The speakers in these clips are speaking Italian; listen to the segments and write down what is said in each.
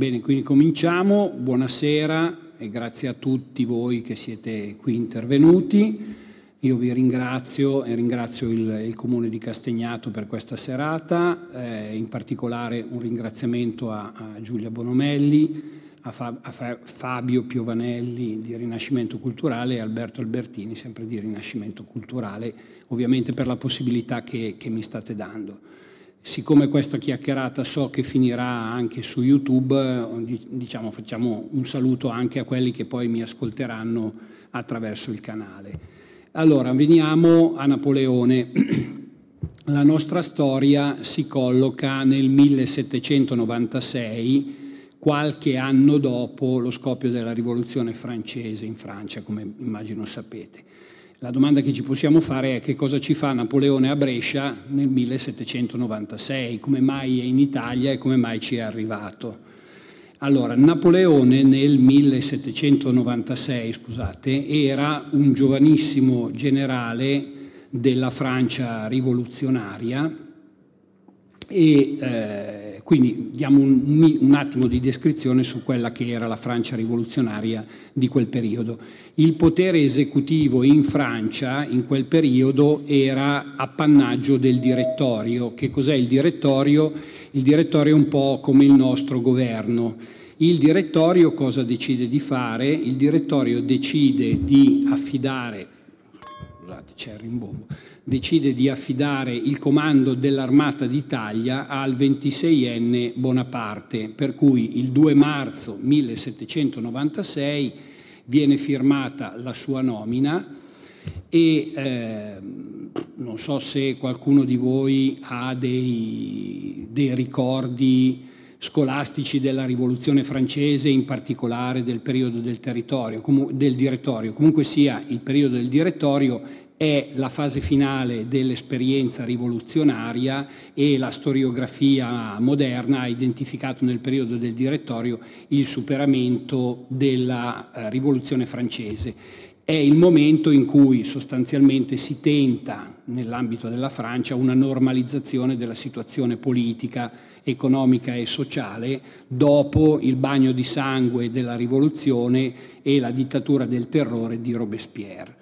Bene, quindi cominciamo. Buonasera e grazie a tutti voi che siete qui intervenuti. Io vi ringrazio e ringrazio il, il Comune di Castegnato per questa serata, eh, in particolare un ringraziamento a, a Giulia Bonomelli, a, Fa, a Fabio Piovanelli di Rinascimento Culturale e Alberto Albertini, sempre di Rinascimento Culturale, ovviamente per la possibilità che, che mi state dando siccome questa chiacchierata so che finirà anche su YouTube, diciamo facciamo un saluto anche a quelli che poi mi ascolteranno attraverso il canale. Allora, veniamo a Napoleone. La nostra storia si colloca nel 1796, qualche anno dopo lo scoppio della rivoluzione francese in Francia, come immagino sapete. La domanda che ci possiamo fare è che cosa ci fa Napoleone a Brescia nel 1796, come mai è in Italia e come mai ci è arrivato. Allora, Napoleone nel 1796, scusate, era un giovanissimo generale della Francia rivoluzionaria e eh, quindi diamo un, un, attimo di descrizione su quella che era la Francia rivoluzionaria di quel periodo. Il potere esecutivo in Francia in quel periodo era appannaggio del direttorio. Che cos'è il direttorio? Il direttorio è un po' come il nostro governo. Il direttorio cosa decide di fare? Il direttorio decide di affidare... Scusate, c'è il rimbombo decide di affidare il comando dell'Armata d'Italia al 26enne Bonaparte, per cui il 2 marzo 1796 viene firmata la sua nomina e eh, non so se qualcuno di voi ha dei, dei ricordi scolastici della rivoluzione francese, in particolare del periodo del, del direttorio. Comunque sia, il periodo del direttorio è la fase finale dell'esperienza rivoluzionaria e la storiografia moderna ha identificato nel periodo del direttorio il superamento della eh, rivoluzione francese. È il momento in cui sostanzialmente si tenta, nell'ambito della Francia, una normalizzazione della situazione politica, economica e sociale dopo il bagno di sangue della rivoluzione e la dittatura del terrore di Robespierre.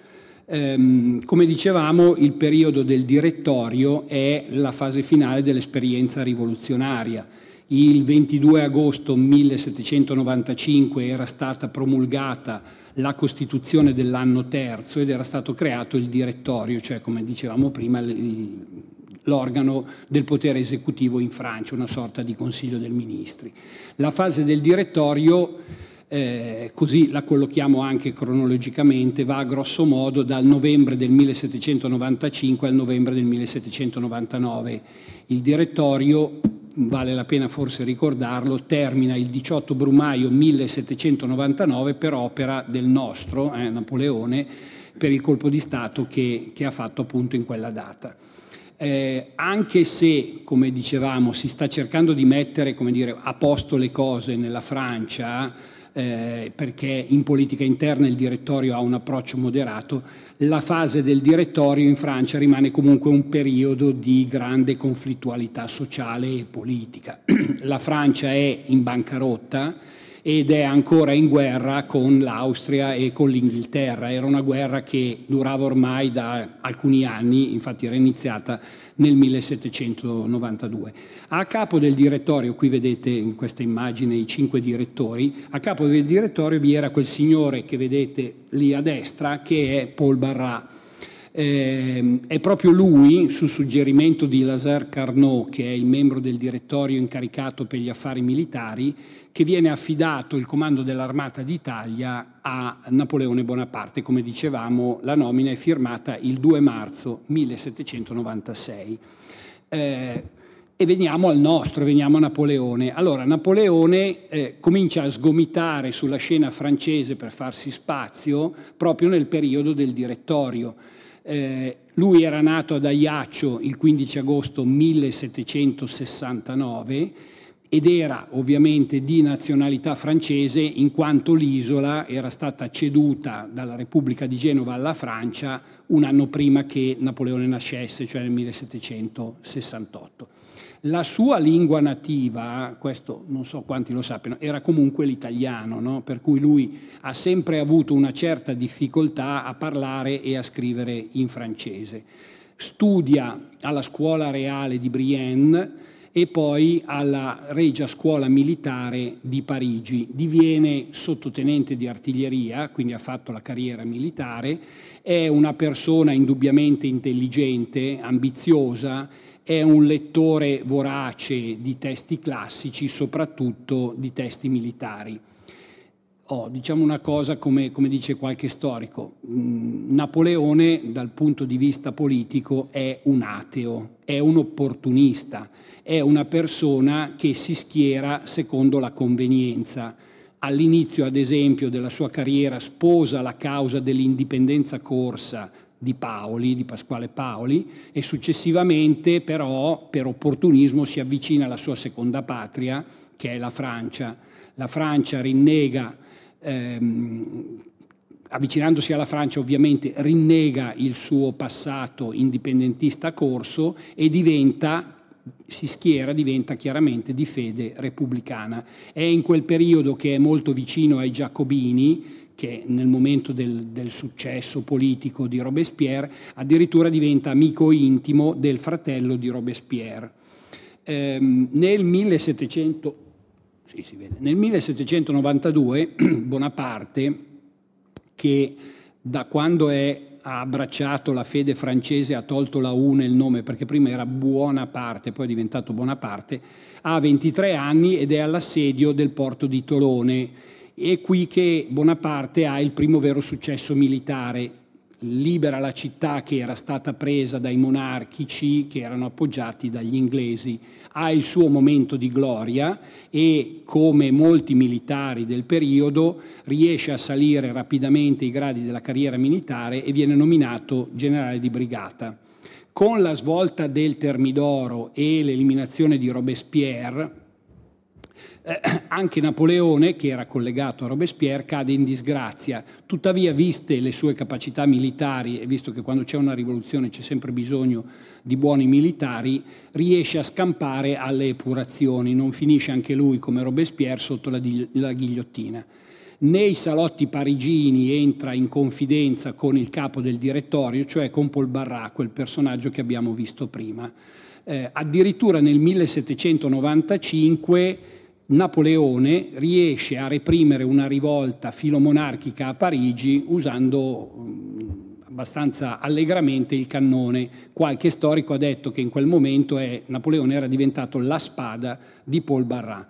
Ehm, come dicevamo, il periodo del direttorio è la fase finale dell'esperienza rivoluzionaria. Il 22 agosto 1795 era stata promulgata la Costituzione dell'anno terzo ed era stato creato il direttorio, cioè come dicevamo prima l'organo del potere esecutivo in Francia, una sorta di Consiglio dei Ministri. La fase del direttorio eh, così la collochiamo anche cronologicamente, va grosso modo dal novembre del 1795 al novembre del 1799. Il direttorio, vale la pena forse ricordarlo, termina il 18 brumaio 1799 per opera del nostro, eh, Napoleone, per il colpo di Stato che, che ha fatto appunto in quella data. Eh, anche se, come dicevamo, si sta cercando di mettere dire, a posto le cose nella Francia, eh, perché in politica interna il direttorio ha un approccio moderato, la fase del direttorio in Francia rimane comunque un periodo di grande conflittualità sociale e politica. la Francia è in bancarotta ed è ancora in guerra con l'Austria e con l'Inghilterra. Era una guerra che durava ormai da alcuni anni, infatti era iniziata nel 1792. A capo del direttorio, qui vedete in questa immagine i cinque direttori, a capo del direttorio vi era quel signore che vedete lì a destra che è Paul Barrat. Eh, è proprio lui, su suggerimento di Lazare Carnot, che è il membro del direttorio incaricato per gli affari militari, che viene affidato il comando dell'Armata d'Italia a Napoleone Bonaparte. Come dicevamo, la nomina è firmata il 2 marzo 1796. Eh, e veniamo al nostro, veniamo a Napoleone. Allora, Napoleone eh, comincia a sgomitare sulla scena francese per farsi spazio proprio nel periodo del direttorio. Eh, lui era nato ad Aiaccio il 15 agosto 1769 ed era ovviamente di nazionalità francese in quanto l'isola era stata ceduta dalla Repubblica di Genova alla Francia un anno prima che Napoleone nascesse, cioè nel 1768. La sua lingua nativa, questo non so quanti lo sappiano, era comunque l'italiano, no? per cui lui ha sempre avuto una certa difficoltà a parlare e a scrivere in francese. Studia alla scuola reale di Brienne, e poi alla Regia Scuola Militare di Parigi. Diviene sottotenente di artiglieria, quindi ha fatto la carriera militare, è una persona indubbiamente intelligente, ambiziosa, è un lettore vorace di testi classici, soprattutto di testi militari. Oh, diciamo una cosa come, come dice qualche storico, mm, Napoleone dal punto di vista politico è un ateo, è un opportunista è una persona che si schiera secondo la convenienza. All'inizio, ad esempio, della sua carriera sposa la causa dell'indipendenza corsa di Paoli, di Pasquale Paoli, e successivamente però per opportunismo si avvicina alla sua seconda patria, che è la Francia. La Francia rinnega ehm, avvicinandosi alla Francia ovviamente rinnega il suo passato indipendentista corso e diventa si schiera diventa chiaramente di fede repubblicana. È in quel periodo che è molto vicino ai giacobini, che nel momento del, del, successo politico di Robespierre addirittura diventa amico intimo del fratello di Robespierre. Ehm, nel, 1700, sì, nel 1792 Bonaparte, che da quando è ha abbracciato la fede francese, ha tolto la U nel nome perché prima era buona parte, poi è diventato Bonaparte, ha 23 anni ed è all'assedio del porto di Tolone. È qui che Bonaparte ha il primo vero successo militare libera la città che era stata presa dai monarchici che erano appoggiati dagli inglesi, ha il suo momento di gloria e come molti militari del periodo riesce a salire rapidamente i gradi della carriera militare e viene nominato generale di brigata. Con la svolta del Termidoro e l'eliminazione di Robespierre, eh, anche Napoleone, che era collegato a Robespierre, cade in disgrazia. Tuttavia, viste le sue capacità militari e visto che quando c'è una rivoluzione c'è sempre bisogno di buoni militari, riesce a scampare alle epurazioni, non finisce anche lui come Robespierre sotto la, la ghigliottina. Nei salotti parigini entra in confidenza con il capo del direttorio, cioè con Paul Barra, quel personaggio che abbiamo visto prima. Eh, addirittura nel 1795 Napoleone riesce a reprimere una rivolta filomonarchica a Parigi usando mm, abbastanza allegramente il cannone. Qualche storico ha detto che in quel momento è, Napoleone era diventato la spada di Paul Barrat.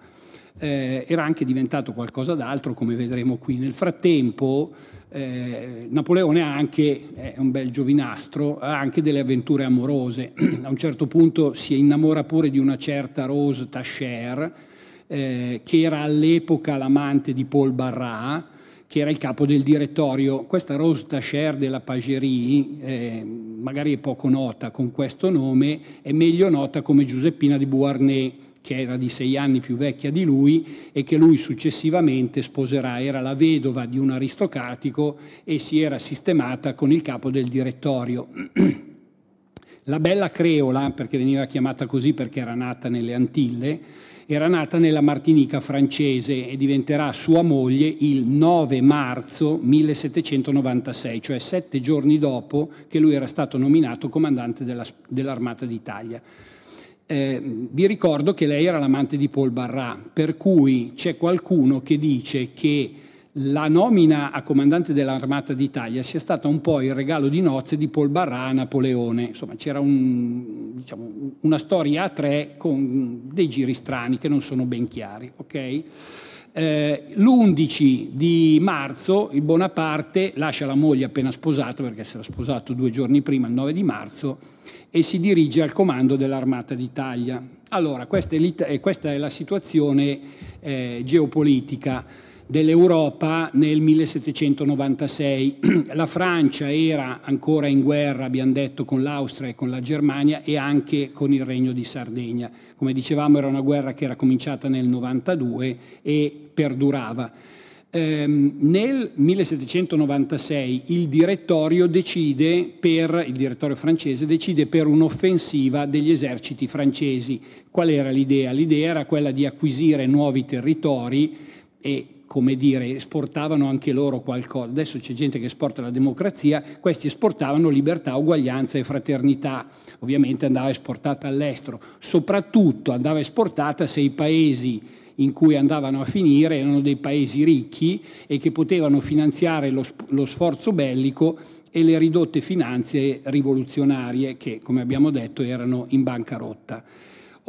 Eh, era anche diventato qualcosa d'altro, come vedremo qui. Nel frattempo eh, Napoleone ha anche, è un bel giovinastro, ha anche delle avventure amorose. a un certo punto si innamora pure di una certa Rose Tacher, eh, che era all'epoca l'amante di Paul Barra, che era il capo del direttorio. Questa Rose Tacher della Pagerie, eh, magari è poco nota con questo nome, è meglio nota come Giuseppina di Beauharnais, che era di sei anni più vecchia di lui e che lui successivamente sposerà. Era la vedova di un aristocratico e si era sistemata con il capo del direttorio. la bella creola, perché veniva chiamata così perché era nata nelle Antille, era nata nella Martinica francese e diventerà sua moglie il 9 marzo 1796, cioè sette giorni dopo che lui era stato nominato comandante della, dell'Armata d'Italia. Eh, vi ricordo che lei era l'amante di Paul Barrat, per cui c'è qualcuno che dice che la nomina a comandante dell'Armata d'Italia sia stata un po' il regalo di nozze di Paul Barra a Napoleone. Insomma, c'era un, diciamo, una storia a tre con dei giri strani che non sono ben chiari. Okay? Eh, l'11 di marzo il Bonaparte lascia la moglie appena sposata, perché si era sposato due giorni prima, il 9 di marzo, e si dirige al comando dell'Armata d'Italia. Allora, questa è, eh, questa è la situazione eh, geopolitica dell'Europa nel 1796. La Francia era ancora in guerra, abbiamo detto, con l'Austria e con la Germania e anche con il Regno di Sardegna. Come dicevamo era una guerra che era cominciata nel 92 e perdurava. Ehm, nel 1796 il direttorio, decide per, il direttorio francese decide per un'offensiva degli eserciti francesi. Qual era l'idea? L'idea era quella di acquisire nuovi territori e come dire, esportavano anche loro qualcosa. Adesso c'è gente che esporta la democrazia, questi esportavano libertà, uguaglianza e fraternità. Ovviamente andava esportata all'estero, soprattutto andava esportata se i paesi in cui andavano a finire erano dei paesi ricchi e che potevano finanziare lo, lo sforzo bellico e le ridotte finanze rivoluzionarie che, come abbiamo detto, erano in bancarotta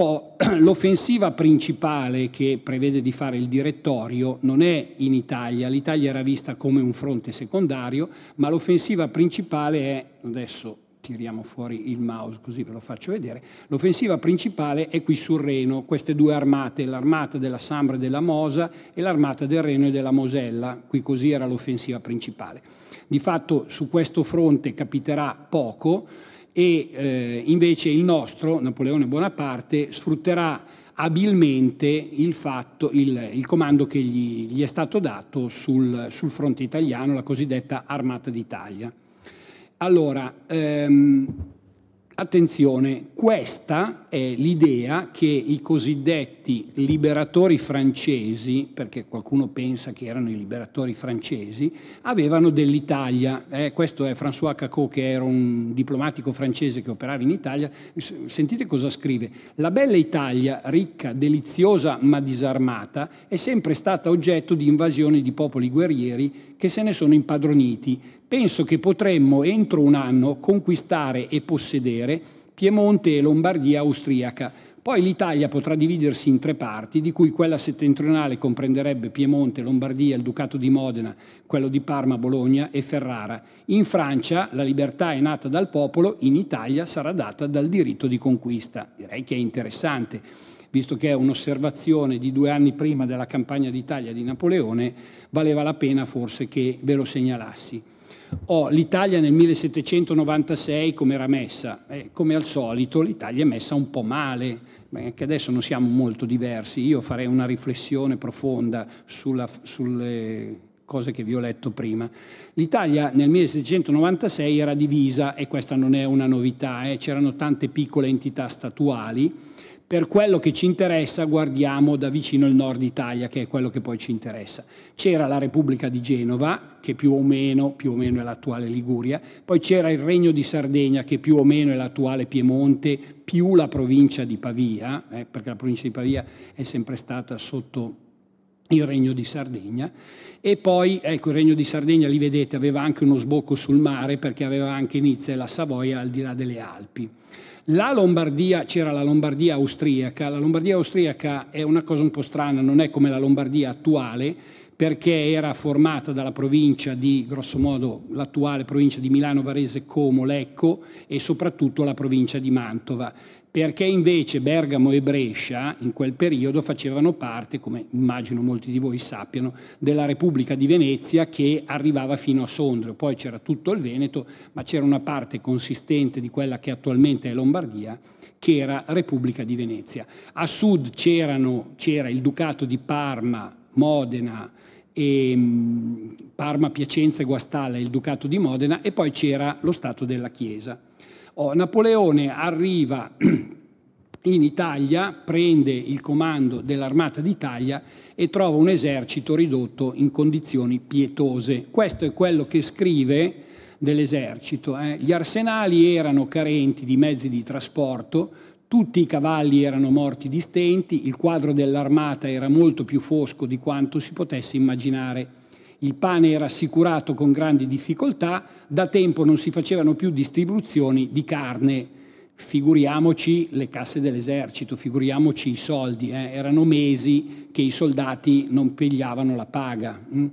o l'offensiva principale che prevede di fare il direttorio non è in Italia, l'Italia era vista come un fronte secondario, ma l'offensiva principale è, adesso tiriamo fuori il mouse così ve lo faccio vedere, l'offensiva principale è qui sul Reno, queste due armate, l'armata della Sambra e della Mosa e l'armata del Reno e della Mosella, qui così era l'offensiva principale. Di fatto su questo fronte capiterà poco, e eh, invece il nostro, Napoleone Bonaparte, sfrutterà abilmente il, fatto, il, il comando che gli, gli, è stato dato sul, sul, fronte italiano, la cosiddetta Armata d'Italia. Allora, ehm, Attenzione, questa è l'idea che i cosiddetti liberatori francesi, perché qualcuno pensa che erano i liberatori francesi, avevano dell'Italia. Eh, questo è François Cacot che era un diplomatico francese che operava in Italia. Sentite cosa scrive. La bella Italia, ricca, deliziosa ma disarmata, è sempre stata oggetto di invasioni di popoli guerrieri che se ne sono impadroniti penso che potremmo entro un anno conquistare e possedere Piemonte e Lombardia austriaca. Poi l'Italia potrà dividersi in tre parti, di cui quella settentrionale comprenderebbe Piemonte, Lombardia, il Ducato di Modena, quello di Parma, Bologna e Ferrara. In Francia la libertà è nata dal popolo, in Italia sarà data dal diritto di conquista. Direi che è interessante, visto che è un'osservazione di due anni prima della campagna d'Italia di Napoleone, valeva la pena forse che ve lo segnalassi o l'Italia nel 1796 come era messa. Eh, come al solito l'Italia è messa un po' male, ma anche adesso non siamo molto diversi. Io farei una riflessione profonda sulla, sulle cose che vi ho letto prima. L'Italia nel 1796 era divisa, e questa non è una novità, eh, c'erano tante piccole entità statuali, per quello che ci interessa guardiamo da vicino il nord Italia, che è quello che poi ci interessa. C'era la Repubblica di Genova, che più o meno, più o meno è l'attuale Liguria, poi c'era il Regno di Sardegna, che più o meno è l'attuale Piemonte, più la provincia di Pavia, eh, perché la provincia di Pavia è sempre stata sotto il Regno di Sardegna. E poi, ecco, il Regno di Sardegna, li vedete, aveva anche uno sbocco sul mare, perché aveva anche inizio la Savoia al di là delle Alpi. La Lombardia, c'era la Lombardia austriaca, la Lombardia austriaca è una cosa un po' strana, non è come la Lombardia attuale, perché era formata dalla provincia di, grosso modo, l'attuale provincia di Milano, Varese, Como, Lecco e soprattutto la provincia di Mantova perché invece Bergamo e Brescia in quel periodo facevano parte, come immagino molti di voi sappiano, della Repubblica di Venezia che arrivava fino a Sondrio, poi c'era tutto il Veneto, ma c'era una parte consistente di quella che attualmente è Lombardia, che era Repubblica di Venezia. A sud c'era il Ducato di Parma, Modena, e, ehm, Parma, Piacenza e Guastalla, il Ducato di Modena, e poi c'era lo Stato della Chiesa Oh, Napoleone arriva in Italia, prende il comando dell'Armata d'Italia e trova un esercito ridotto in condizioni pietose. Questo è quello che scrive dell'esercito. Eh. Gli arsenali erano carenti di mezzi di trasporto, tutti i cavalli erano morti di stenti, il quadro dell'armata era molto più fosco di quanto si potesse immaginare il pane era assicurato con grandi difficoltà, da tempo non si facevano più distribuzioni di carne, figuriamoci le casse dell'esercito, figuriamoci i soldi, eh. erano mesi che i soldati non pigliavano la paga. Mm.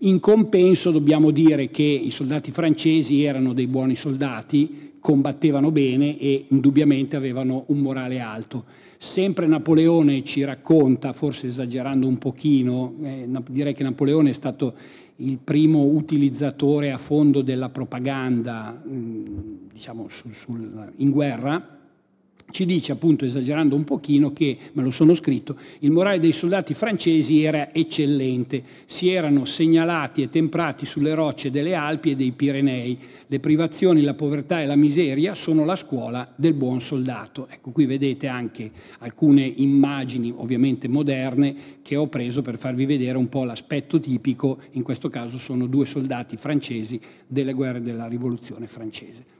In compenso dobbiamo dire che i soldati francesi erano dei buoni soldati, combattevano bene e indubbiamente avevano un morale alto. Sempre Napoleone ci racconta, forse esagerando un pochino, eh, direi che Napoleone è stato il primo utilizzatore a fondo della propaganda mm, diciamo, sul, sul, in guerra, ci dice appunto esagerando un pochino che, me lo sono scritto, il morale dei soldati francesi era eccellente, si erano segnalati e temprati sulle rocce delle Alpi e dei Pirenei, le privazioni, la povertà e la miseria sono la scuola del buon soldato. Ecco qui vedete anche alcune immagini ovviamente moderne che ho preso per farvi vedere un po' l'aspetto tipico, in questo caso sono due soldati francesi delle guerre della rivoluzione francese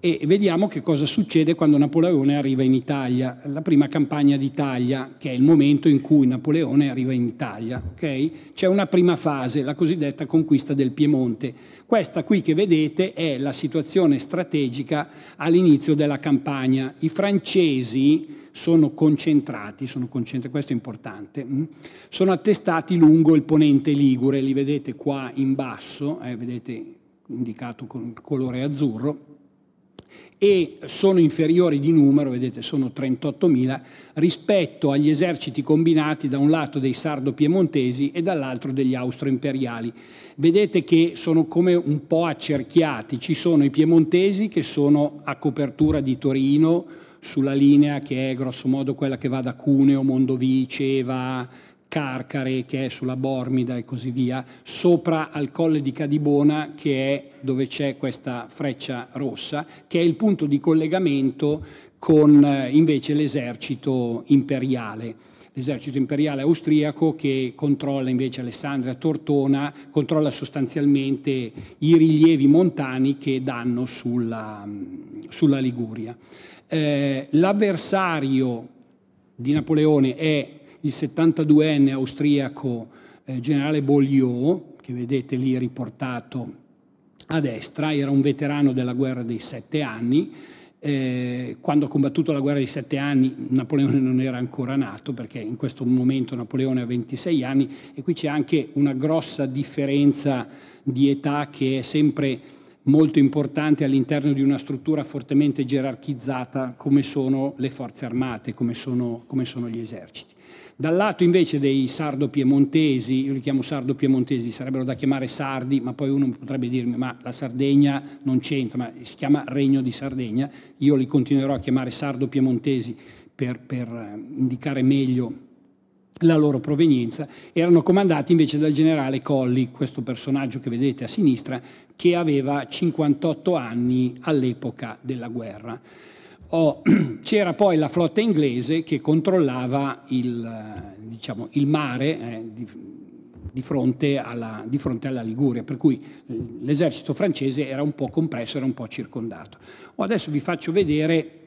e vediamo che cosa succede quando Napoleone arriva in Italia, la prima campagna d'Italia, che è il momento in cui Napoleone arriva in Italia. Okay? C'è una prima fase, la cosiddetta conquista del Piemonte. Questa qui che vedete è la situazione strategica all'inizio della campagna. I francesi sono concentrati, sono concentrati, questo è importante, mm? sono attestati lungo il ponente Ligure, li vedete qua in basso, eh, vedete indicato con colore azzurro, e sono inferiori di numero, vedete sono 38.000, rispetto agli eserciti combinati da un lato dei sardo-piemontesi e dall'altro degli austro-imperiali. Vedete che sono come un po' accerchiati, ci sono i piemontesi che sono a copertura di Torino, sulla linea che è grossomodo quella che va da Cuneo, Mondovì, Ceva, Carcare, che è sulla Bormida e così via, sopra al colle di Cadibona, che è dove c'è questa freccia rossa, che è il punto di collegamento con eh, invece l'esercito imperiale. L'esercito imperiale austriaco che controlla invece Alessandria Tortona, controlla sostanzialmente i rilievi montani che danno sulla, mm, sulla Liguria. Eh, l'avversario di Napoleone è il 72enne austriaco eh, generale Beaulieu, che vedete lì riportato a destra, era un veterano della guerra dei sette anni, eh, quando ha combattuto la guerra dei sette anni Napoleone non era ancora nato perché in questo momento Napoleone ha 26 anni e qui c'è anche una grossa differenza di età che è sempre molto importante all'interno di una struttura fortemente gerarchizzata come sono le forze armate, come sono, come sono gli eserciti. Dal lato invece dei sardo-piemontesi, io li chiamo sardo-piemontesi, sarebbero da chiamare sardi, ma poi uno potrebbe dirmi ma la Sardegna non c'entra, ma si chiama Regno di Sardegna, io li continuerò a chiamare sardo-piemontesi per, per eh, indicare meglio la loro provenienza, erano comandati invece dal generale Colli, questo personaggio che vedete a sinistra, che aveva 58 anni all'epoca della guerra. Oh, c'era poi la flotta inglese che controllava il, eh, diciamo, il mare eh, di, di, fronte alla, di, fronte alla, Liguria, per cui l'esercito francese era un po' compresso, era un po' circondato. Oh, adesso vi faccio vedere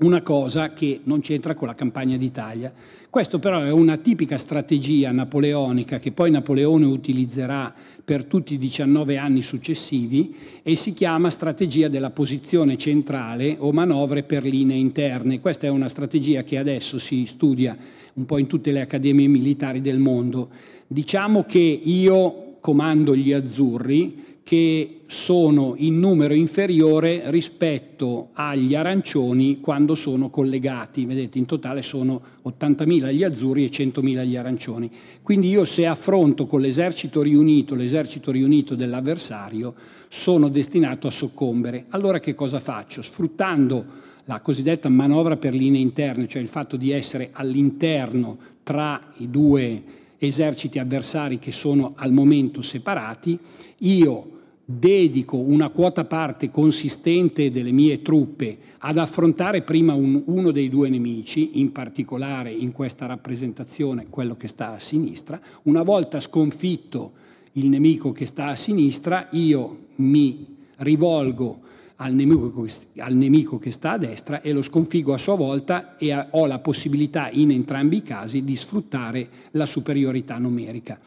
una cosa che non c'entra con la campagna d'Italia, questo però è una tipica strategia napoleonica che poi Napoleone utilizzerà per tutti i 19 anni successivi e si chiama strategia della posizione centrale o manovre per linee interne. Questa è una strategia che adesso si studia un po' in tutte le accademie militari del mondo. Diciamo che io comando gli azzurri, che sono in numero inferiore rispetto agli arancioni quando sono collegati. Vedete, in totale sono 80.000 gli azzurri e 100.000 gli arancioni. Quindi io se affronto con l'esercito riunito l'esercito riunito dell'avversario, sono destinato a soccombere. Allora che cosa faccio? Sfruttando la cosiddetta manovra per linee interne, cioè il fatto di essere all'interno tra i due eserciti avversari che sono al momento separati, io dedico una quota parte consistente delle mie truppe ad affrontare prima un, uno dei due nemici, in particolare in questa rappresentazione quello che sta a sinistra, una volta sconfitto il nemico che sta a sinistra, io mi rivolgo al nemico, al nemico che sta a destra e lo sconfigo a sua volta e ho la possibilità in entrambi i casi di sfruttare la superiorità numerica.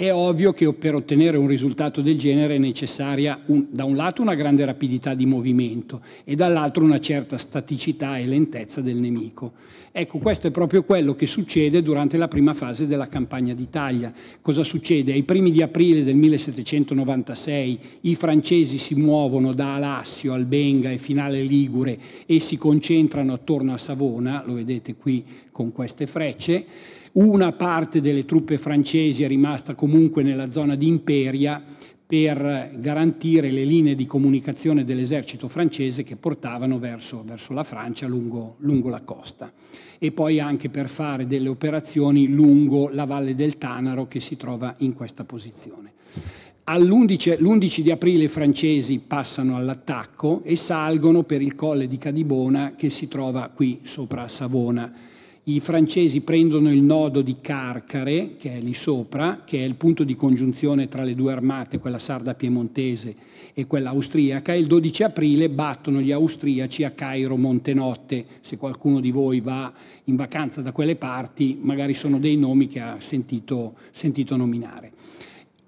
È ovvio che per ottenere un risultato del genere è necessaria un, da un lato una grande rapidità di movimento e dall'altro una certa staticità e lentezza del nemico. Ecco, questo è proprio quello che succede durante la prima fase della campagna d'Italia. Cosa succede? Ai primi di aprile del 1796 i francesi si muovono da Alassio al Benga e finale Ligure e si concentrano attorno a Savona, lo vedete qui con queste frecce una parte delle truppe francesi è rimasta comunque nella zona di Imperia per garantire le linee di comunicazione dell'esercito francese che portavano verso, verso la Francia lungo, lungo, la costa e poi anche per fare delle operazioni lungo la valle del Tanaro che si trova in questa posizione. All'11 di aprile i francesi passano all'attacco e salgono per il colle di Cadibona che si trova qui sopra Savona i francesi prendono il nodo di Carcare, che è lì sopra, che è il punto di congiunzione tra le due armate, quella sarda piemontese e quella austriaca, e il 12 aprile battono gli austriaci a Cairo Montenotte. Se qualcuno di voi va in vacanza da quelle parti, magari sono dei nomi che ha sentito, sentito nominare.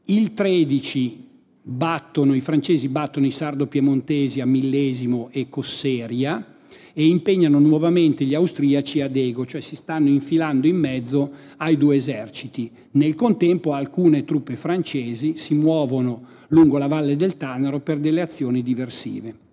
Il 13 battono, i francesi battono i sardo piemontesi a Millesimo e Cosseria, e impegnano nuovamente gli austriaci ad Ego, cioè si stanno infilando in mezzo ai due eserciti. Nel contempo alcune truppe francesi si muovono lungo la valle del Tanaro per delle azioni diversive.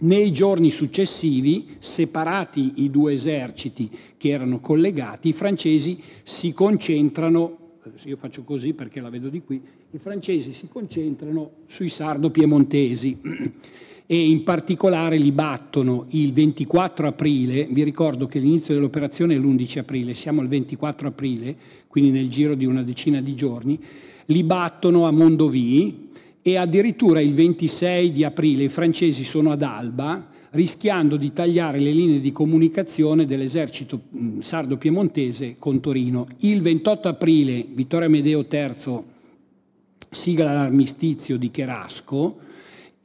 Nei giorni successivi, separati i due eserciti che erano collegati, i francesi si concentrano, io faccio così perché la vedo di qui, i francesi si concentrano sui sardo-piemontesi e in particolare li battono il 24 aprile, vi ricordo che l'inizio dell'operazione è l'11 aprile, siamo al 24 aprile, quindi nel giro di una decina di giorni, li battono a Mondovì e addirittura il 26 di aprile i francesi sono ad Alba, rischiando di tagliare le linee di comunicazione dell'esercito mm, sardo-piemontese con Torino. Il 28 aprile Vittorio Amedeo III sigla l'armistizio di Cherasco,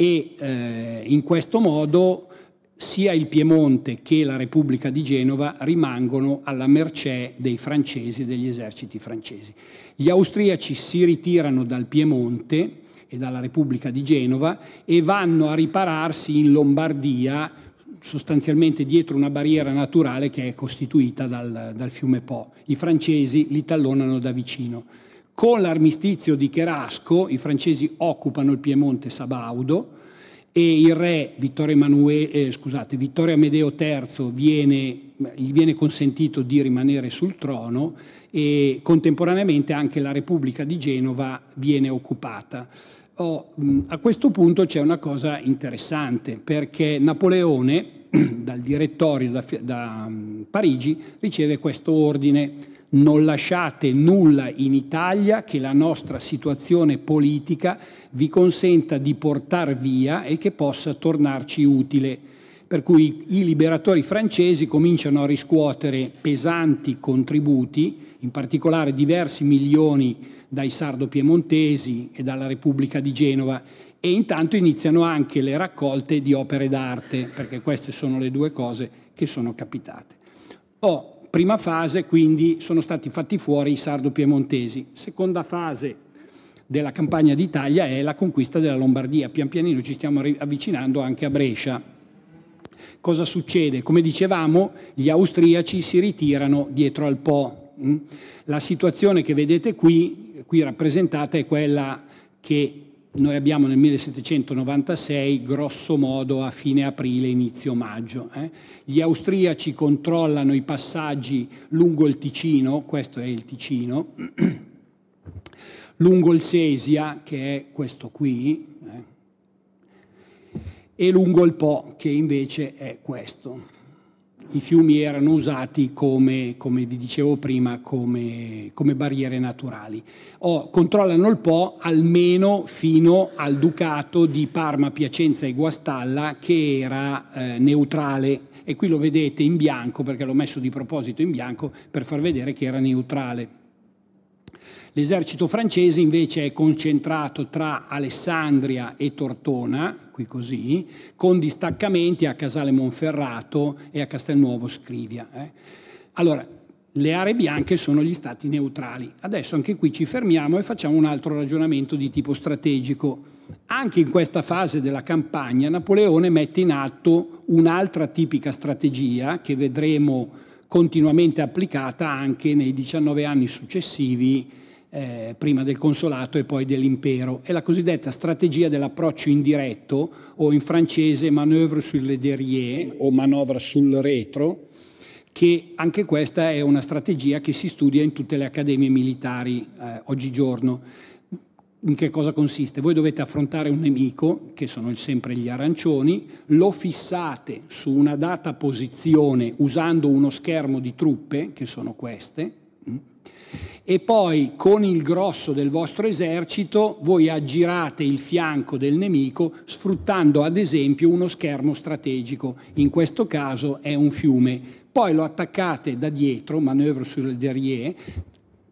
e eh, in questo modo sia il Piemonte che la Repubblica di Genova rimangono alla mercé dei francesi e degli eserciti francesi. Gli austriaci si ritirano dal Piemonte e dalla Repubblica di Genova e vanno a ripararsi in Lombardia, sostanzialmente dietro una barriera naturale che è costituita dal, dal fiume Po. I francesi li tallonano da vicino. Con l'armistizio di Cherasco i francesi occupano il Piemonte Sabaudo e il re Vittorio, Emanuele, eh, scusate, Vittorio Amedeo III viene, gli viene consentito di rimanere sul trono e contemporaneamente anche la Repubblica di Genova viene occupata. Oh, mm, a questo punto c'è una cosa interessante perché Napoleone dal direttorio da, da mm, Parigi riceve questo ordine non lasciate nulla in Italia che la nostra situazione politica vi consenta di portare via e che possa tornarci utile. Per cui i liberatori francesi cominciano a riscuotere pesanti contributi, in particolare diversi milioni dai sardo-piemontesi e dalla Repubblica di Genova, e intanto iniziano anche le raccolte di opere d'arte, perché queste sono le due cose che sono capitate. Ho prima fase quindi sono stati fatti fuori i sardo-piemontesi. Seconda fase della campagna d'Italia è la conquista della Lombardia. Pian pianino ci stiamo avvicinando anche a Brescia. Cosa succede? Come dicevamo, gli austriaci si ritirano dietro al Po. Mm? La situazione che vedete qui, qui rappresentata, è quella che noi abbiamo nel 1796 grosso modo a fine aprile, inizio maggio. Eh? Gli austriaci controllano i passaggi lungo il Ticino, questo è il Ticino, lungo il Sesia, che è questo qui, eh? e lungo il Po, che invece è questo i fiumi erano usati come, come vi dicevo prima, come, come, barriere naturali. O controllano il Po almeno fino al ducato di Parma, Piacenza e Guastalla che era eh, neutrale e qui lo vedete in bianco perché l'ho messo di proposito in bianco per far vedere che era neutrale. L'esercito francese invece è concentrato tra Alessandria e Tortona, qui così, con distaccamenti a Casale Monferrato e a Castelnuovo Scrivia. Eh. Allora, le aree bianche sono gli stati neutrali. Adesso anche qui ci fermiamo e facciamo un altro ragionamento di tipo strategico. Anche in questa fase della campagna Napoleone mette in atto un'altra tipica strategia che vedremo continuamente applicata anche nei 19 anni successivi eh, prima del consolato e poi dell'impero. È la cosiddetta strategia dell'approccio indiretto o in francese manoeuvre sur le derrière o manovra sul retro, che anche questa è una strategia che si studia in tutte le accademie militari eh, oggigiorno. In che cosa consiste? Voi dovete affrontare un nemico, che sono sempre gli arancioni, lo fissate su una data posizione usando uno schermo di truppe, che sono queste, e poi con il grosso del vostro esercito voi aggirate il fianco del nemico sfruttando ad esempio uno schermo strategico, in questo caso è un fiume. Poi lo attaccate da dietro, manœuvre sur le derrière,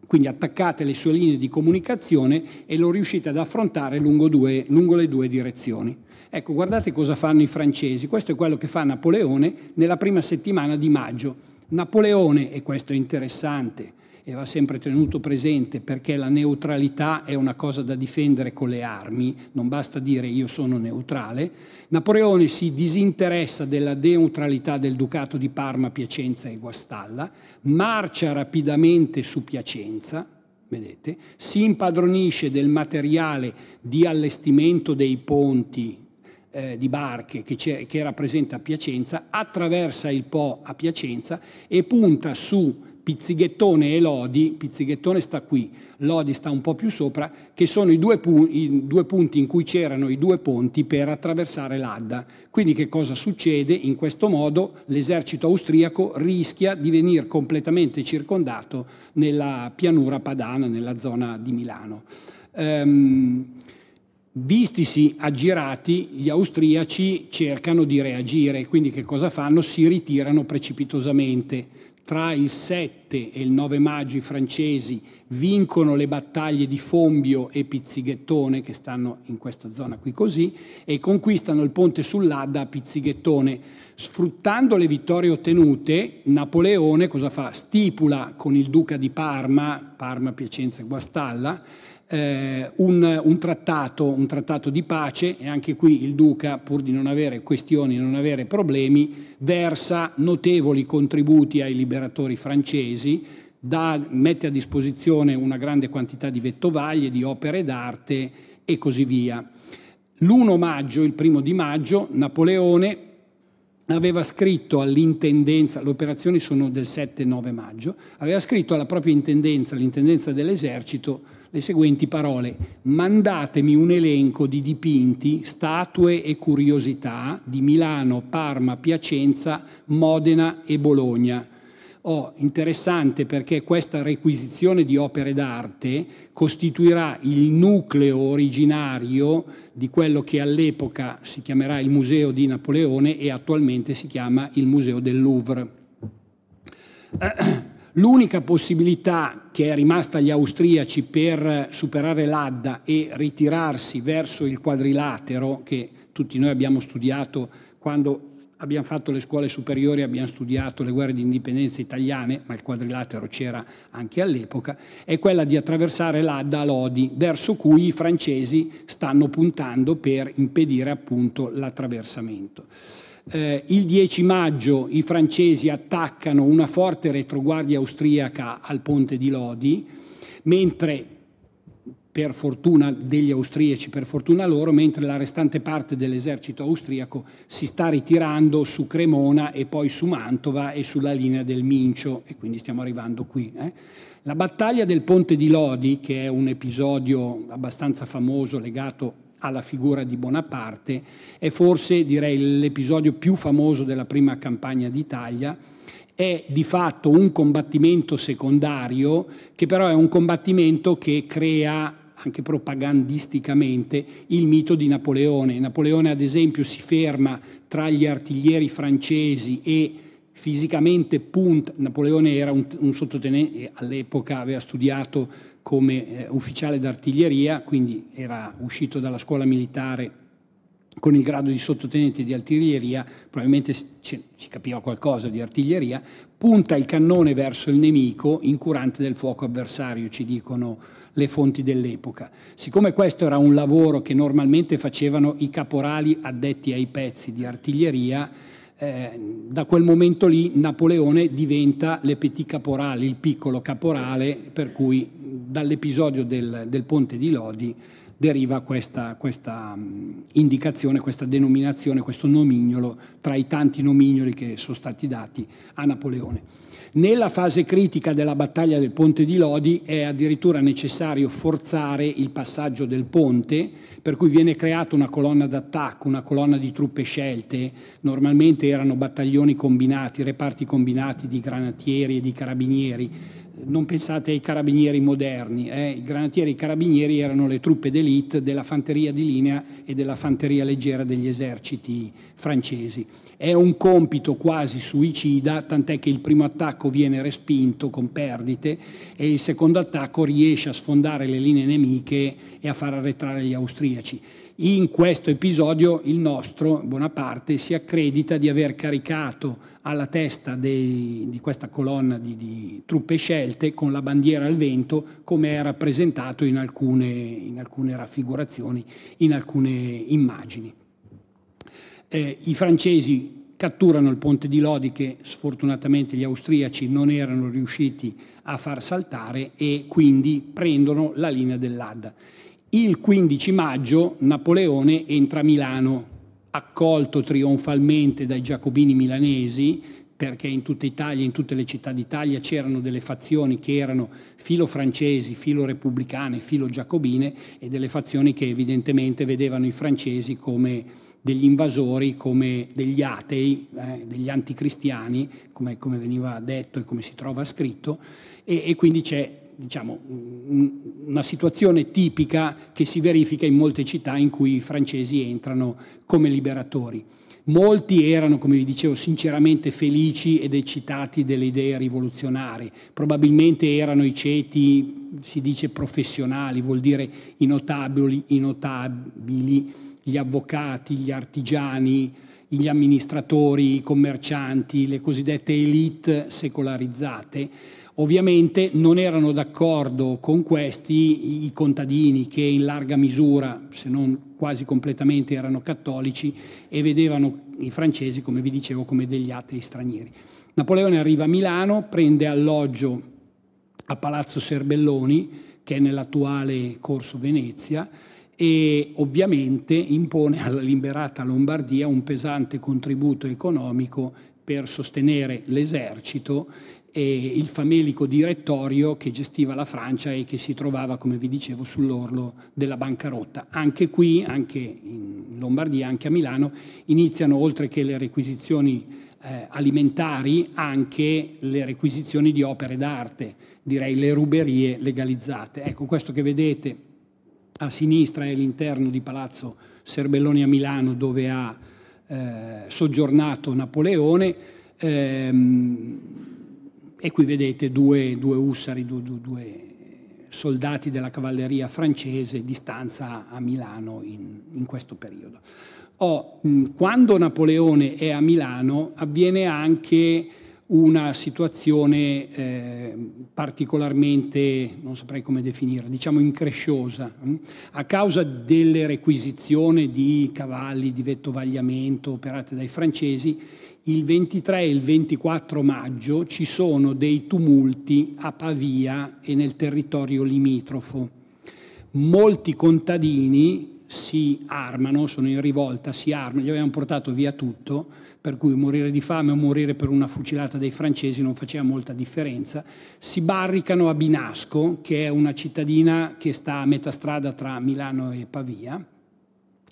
quindi attaccate le sue linee di comunicazione e lo riuscite ad affrontare lungo, due, lungo, le due direzioni. Ecco, guardate cosa fanno i francesi, questo è quello che fa Napoleone nella prima settimana di maggio. Napoleone, e questo è interessante, e va sempre tenuto presente perché la neutralità è una cosa da difendere con le armi, non basta dire io sono neutrale, Napoleone si disinteressa della neutralità del Ducato di Parma, Piacenza e Guastalla, marcia rapidamente su Piacenza, vedete, si impadronisce del materiale di allestimento dei ponti eh, di barche che, che era presente a Piacenza, attraversa il Po a Piacenza e punta su Pizzighettone e Lodi, Pizzighettone sta qui, Lodi sta un po' più sopra, che sono i due, pu- i due punti in cui c'erano i due ponti per attraversare l'Adda. Quindi che cosa succede? In questo modo l'esercito austriaco rischia di venire completamente circondato nella pianura padana, nella zona di Milano. Ehm, Vistisi aggirati, gli austriaci cercano di reagire, quindi che cosa fanno? Si ritirano precipitosamente tra il 7 e il 9 maggio i francesi vincono le battaglie di Fombio e Pizzighettone, che stanno in questa zona qui così, e conquistano il ponte sull'Adda a Pizzighettone. Sfruttando le vittorie ottenute, Napoleone cosa fa? Stipula con il duca di Parma, Parma, Piacenza e Guastalla, eh, un, un, trattato, un, trattato, di pace e anche qui il Duca, pur di non avere questioni, non avere problemi, versa notevoli contributi ai liberatori francesi, da, mette a disposizione una grande quantità di vettovaglie, di opere d'arte e così via. L'1 maggio, il primo di maggio, Napoleone aveva scritto all'intendenza, le operazioni sono del 7-9 maggio, aveva scritto alla propria intendenza, l'intendenza dell'esercito, le seguenti parole, mandatemi un elenco di dipinti, statue e curiosità di Milano, Parma, Piacenza, Modena e Bologna. Oh, interessante perché questa requisizione di opere d'arte costituirà il nucleo originario di quello che all'epoca si chiamerà il Museo di Napoleone e attualmente si chiama il Museo del Louvre. L'unica possibilità che è rimasta agli austriaci per superare l'Adda e ritirarsi verso il quadrilatero, che tutti noi abbiamo studiato quando abbiamo fatto le scuole superiori, abbiamo studiato le guerre di indipendenza italiane, ma il quadrilatero c'era anche all'epoca, è quella di attraversare l'Adda a Lodi, verso cui i francesi stanno puntando per impedire appunto l'attraversamento. Eh, il 10 maggio i francesi attaccano una forte retroguardia austriaca al ponte di Lodi, mentre per fortuna degli austriaci, per fortuna loro, mentre la restante parte dell'esercito austriaco si sta ritirando su Cremona e poi su Mantova e sulla linea del Mincio, e quindi stiamo arrivando qui. Eh. La battaglia del ponte di Lodi, che è un episodio abbastanza famoso legato alla figura di Bonaparte, è forse direi l'episodio più famoso della prima campagna d'Italia, è di fatto un combattimento secondario che però è un combattimento che crea anche propagandisticamente il mito di Napoleone. Napoleone ad esempio si ferma tra gli artiglieri francesi e fisicamente punta, Napoleone era un, un sottotenente, all'epoca aveva studiato come eh, ufficiale d'artiglieria, quindi era uscito dalla scuola militare con il grado di sottotenente di artiglieria, probabilmente si capiva qualcosa di artiglieria, punta il cannone verso il nemico, incurante del fuoco avversario, ci dicono le fonti dell'epoca. Siccome questo era un lavoro che normalmente facevano i caporali addetti ai pezzi di artiglieria, eh, da quel momento lì Napoleone diventa le petit caporale, il piccolo caporale, per cui dall'episodio del, del ponte di Lodi deriva questa, questa mm, indicazione, questa denominazione, questo nomignolo tra i tanti nomignoli che sono stati dati a Napoleone. Nella fase critica della battaglia del ponte di Lodi è addirittura necessario forzare il passaggio del ponte, per cui viene creata una colonna d'attacco, una colonna di truppe scelte, normalmente erano battaglioni combinati, reparti combinati di granatieri e di carabinieri. Non pensate ai carabinieri moderni, eh? i granatieri e i carabinieri erano le truppe d'élite della fanteria di linea e della fanteria leggera degli eserciti francesi. È un compito quasi suicida, tant'è che il primo attacco viene respinto con perdite e il secondo attacco riesce a sfondare le linee nemiche e a far arretrare gli austriaci. In questo episodio il nostro Bonaparte si accredita di aver caricato alla testa dei, di questa colonna di, di, truppe scelte con la bandiera al vento come è rappresentato in alcune, in alcune raffigurazioni, in alcune immagini. Eh, I francesi catturano il ponte di Lodi che sfortunatamente gli austriaci non erano riusciti a far saltare e quindi prendono la linea dell'Adda. Il 15 maggio Napoleone entra a Milano, accolto trionfalmente dai giacobini milanesi, perché in tutta Italia, in tutte le città d'Italia c'erano delle fazioni che erano filo francesi, filo repubblicane, filo giacobine e delle fazioni che evidentemente vedevano i francesi come degli invasori come degli atei, eh, degli anticristiani, come, come, veniva detto e come si trova scritto, e, e quindi c'è diciamo, una situazione tipica che si verifica in molte città in cui i francesi entrano come liberatori. Molti erano, come vi dicevo, sinceramente felici ed eccitati delle idee rivoluzionarie. Probabilmente erano i ceti, si dice professionali, vuol dire i notabili, i notabili gli avvocati, gli artigiani, gli amministratori, i commercianti, le cosiddette elite secolarizzate. Ovviamente non erano d'accordo con questi i contadini che in larga misura, se non quasi completamente, erano cattolici e vedevano i francesi, come vi dicevo, come degli atei stranieri. Napoleone arriva a Milano, prende alloggio a Palazzo Serbelloni, che è nell'attuale Corso Venezia, e ovviamente impone alla liberata Lombardia un pesante contributo economico per sostenere l'esercito e il famelico direttorio che gestiva la Francia e che si trovava, come vi dicevo, sull'orlo della bancarotta. Anche qui, anche in Lombardia, anche a Milano, iniziano, oltre che le requisizioni eh, alimentari, anche le requisizioni di opere d'arte, direi le ruberie legalizzate. Ecco, questo che vedete a sinistra è l'interno di Palazzo Serbelloni a Milano dove ha eh, soggiornato Napoleone. Ehm, e qui vedete due, due ussari, due, due, soldati della cavalleria francese di stanza a Milano in, in questo periodo. Oh, quando Napoleone è a Milano avviene anche una situazione eh, particolarmente, non saprei come definirla, diciamo incresciosa, mm, a causa delle requisizioni di cavalli di vettovagliamento operate dai francesi. Il 23 e il 24 maggio ci sono dei tumulti a Pavia e nel territorio limitrofo. Molti contadini si armano, sono in rivolta, si armano, gli avevano portato via tutto per cui morire di fame o morire per una fucilata dei francesi non faceva molta differenza, si barricano a Binasco, che è una cittadina che sta a metà strada tra Milano e Pavia,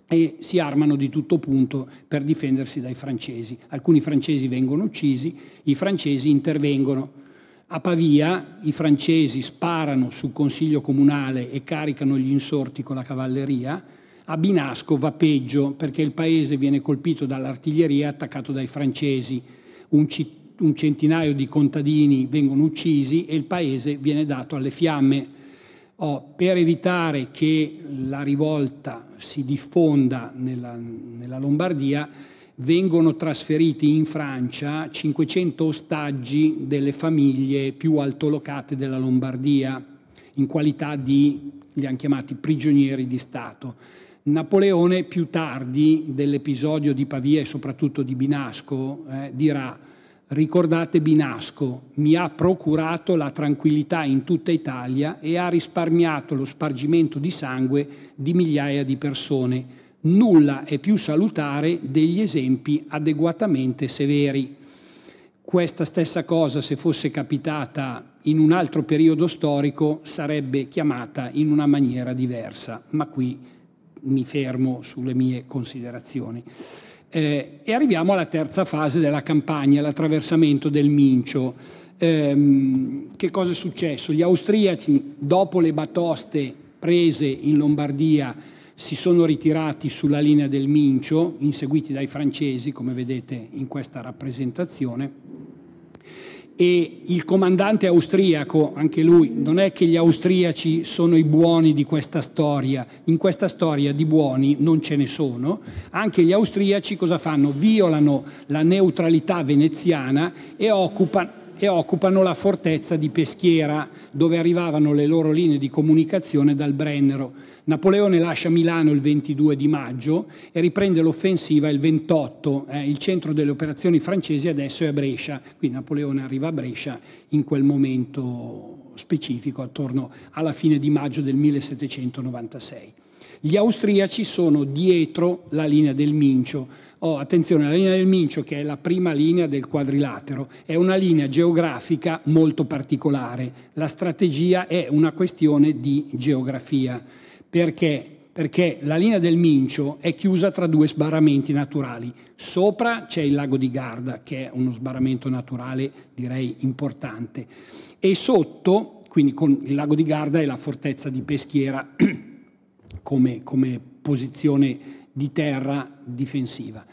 e si armano di tutto punto per difendersi dai francesi. Alcuni francesi vengono uccisi, i francesi intervengono. A Pavia i francesi sparano sul consiglio comunale e caricano gli insorti con la cavalleria, a Binasco va peggio perché il paese viene colpito dall'artiglieria attaccato dai francesi. Un, c- un centinaio di contadini vengono uccisi e il paese viene dato alle fiamme. Oh, per evitare che la rivolta si diffonda nella, nella Lombardia, vengono trasferiti in Francia 500 ostaggi delle famiglie più altolocate della Lombardia in qualità di, li hanno chiamati prigionieri di Stato. Napoleone più tardi dell'episodio di Pavia e soprattutto di Binasco eh, dirà ricordate Binasco mi ha procurato la tranquillità in tutta Italia e ha risparmiato lo spargimento di sangue di migliaia di persone. Nulla è più salutare degli esempi adeguatamente severi. Questa stessa cosa se fosse capitata in un altro periodo storico sarebbe chiamata in una maniera diversa, ma qui mi fermo sulle mie considerazioni. Eh, e arriviamo alla terza fase della campagna, l'attraversamento del Mincio. Eh, che cosa è successo? Gli austriaci, dopo le batoste prese in Lombardia, si sono ritirati sulla linea del Mincio, inseguiti dai francesi, come vedete in questa rappresentazione e il comandante austriaco, anche lui, non è che gli austriaci sono i buoni di questa storia, in questa storia di buoni non ce ne sono, anche gli austriaci cosa fanno? Violano la neutralità veneziana e occupano e occupano la fortezza di Peschiera, dove arrivavano le loro linee di comunicazione dal Brennero. Napoleone lascia Milano il 22 di maggio e riprende l'offensiva il 28. Eh, il centro delle operazioni francesi adesso è a Brescia, quindi Napoleone arriva a Brescia in quel momento specifico, attorno alla fine di maggio del 1796. Gli austriaci sono dietro la linea del Mincio. Oh, attenzione, la linea del Mincio, che è la prima linea del quadrilatero, è una linea geografica molto particolare. La strategia è una questione di geografia. Perché? Perché la linea del Mincio è chiusa tra due sbarramenti naturali. Sopra c'è il lago di Garda, che è uno sbarramento naturale direi importante, e sotto, quindi con il lago di Garda e la fortezza di Peschiera come, come posizione di terra difensiva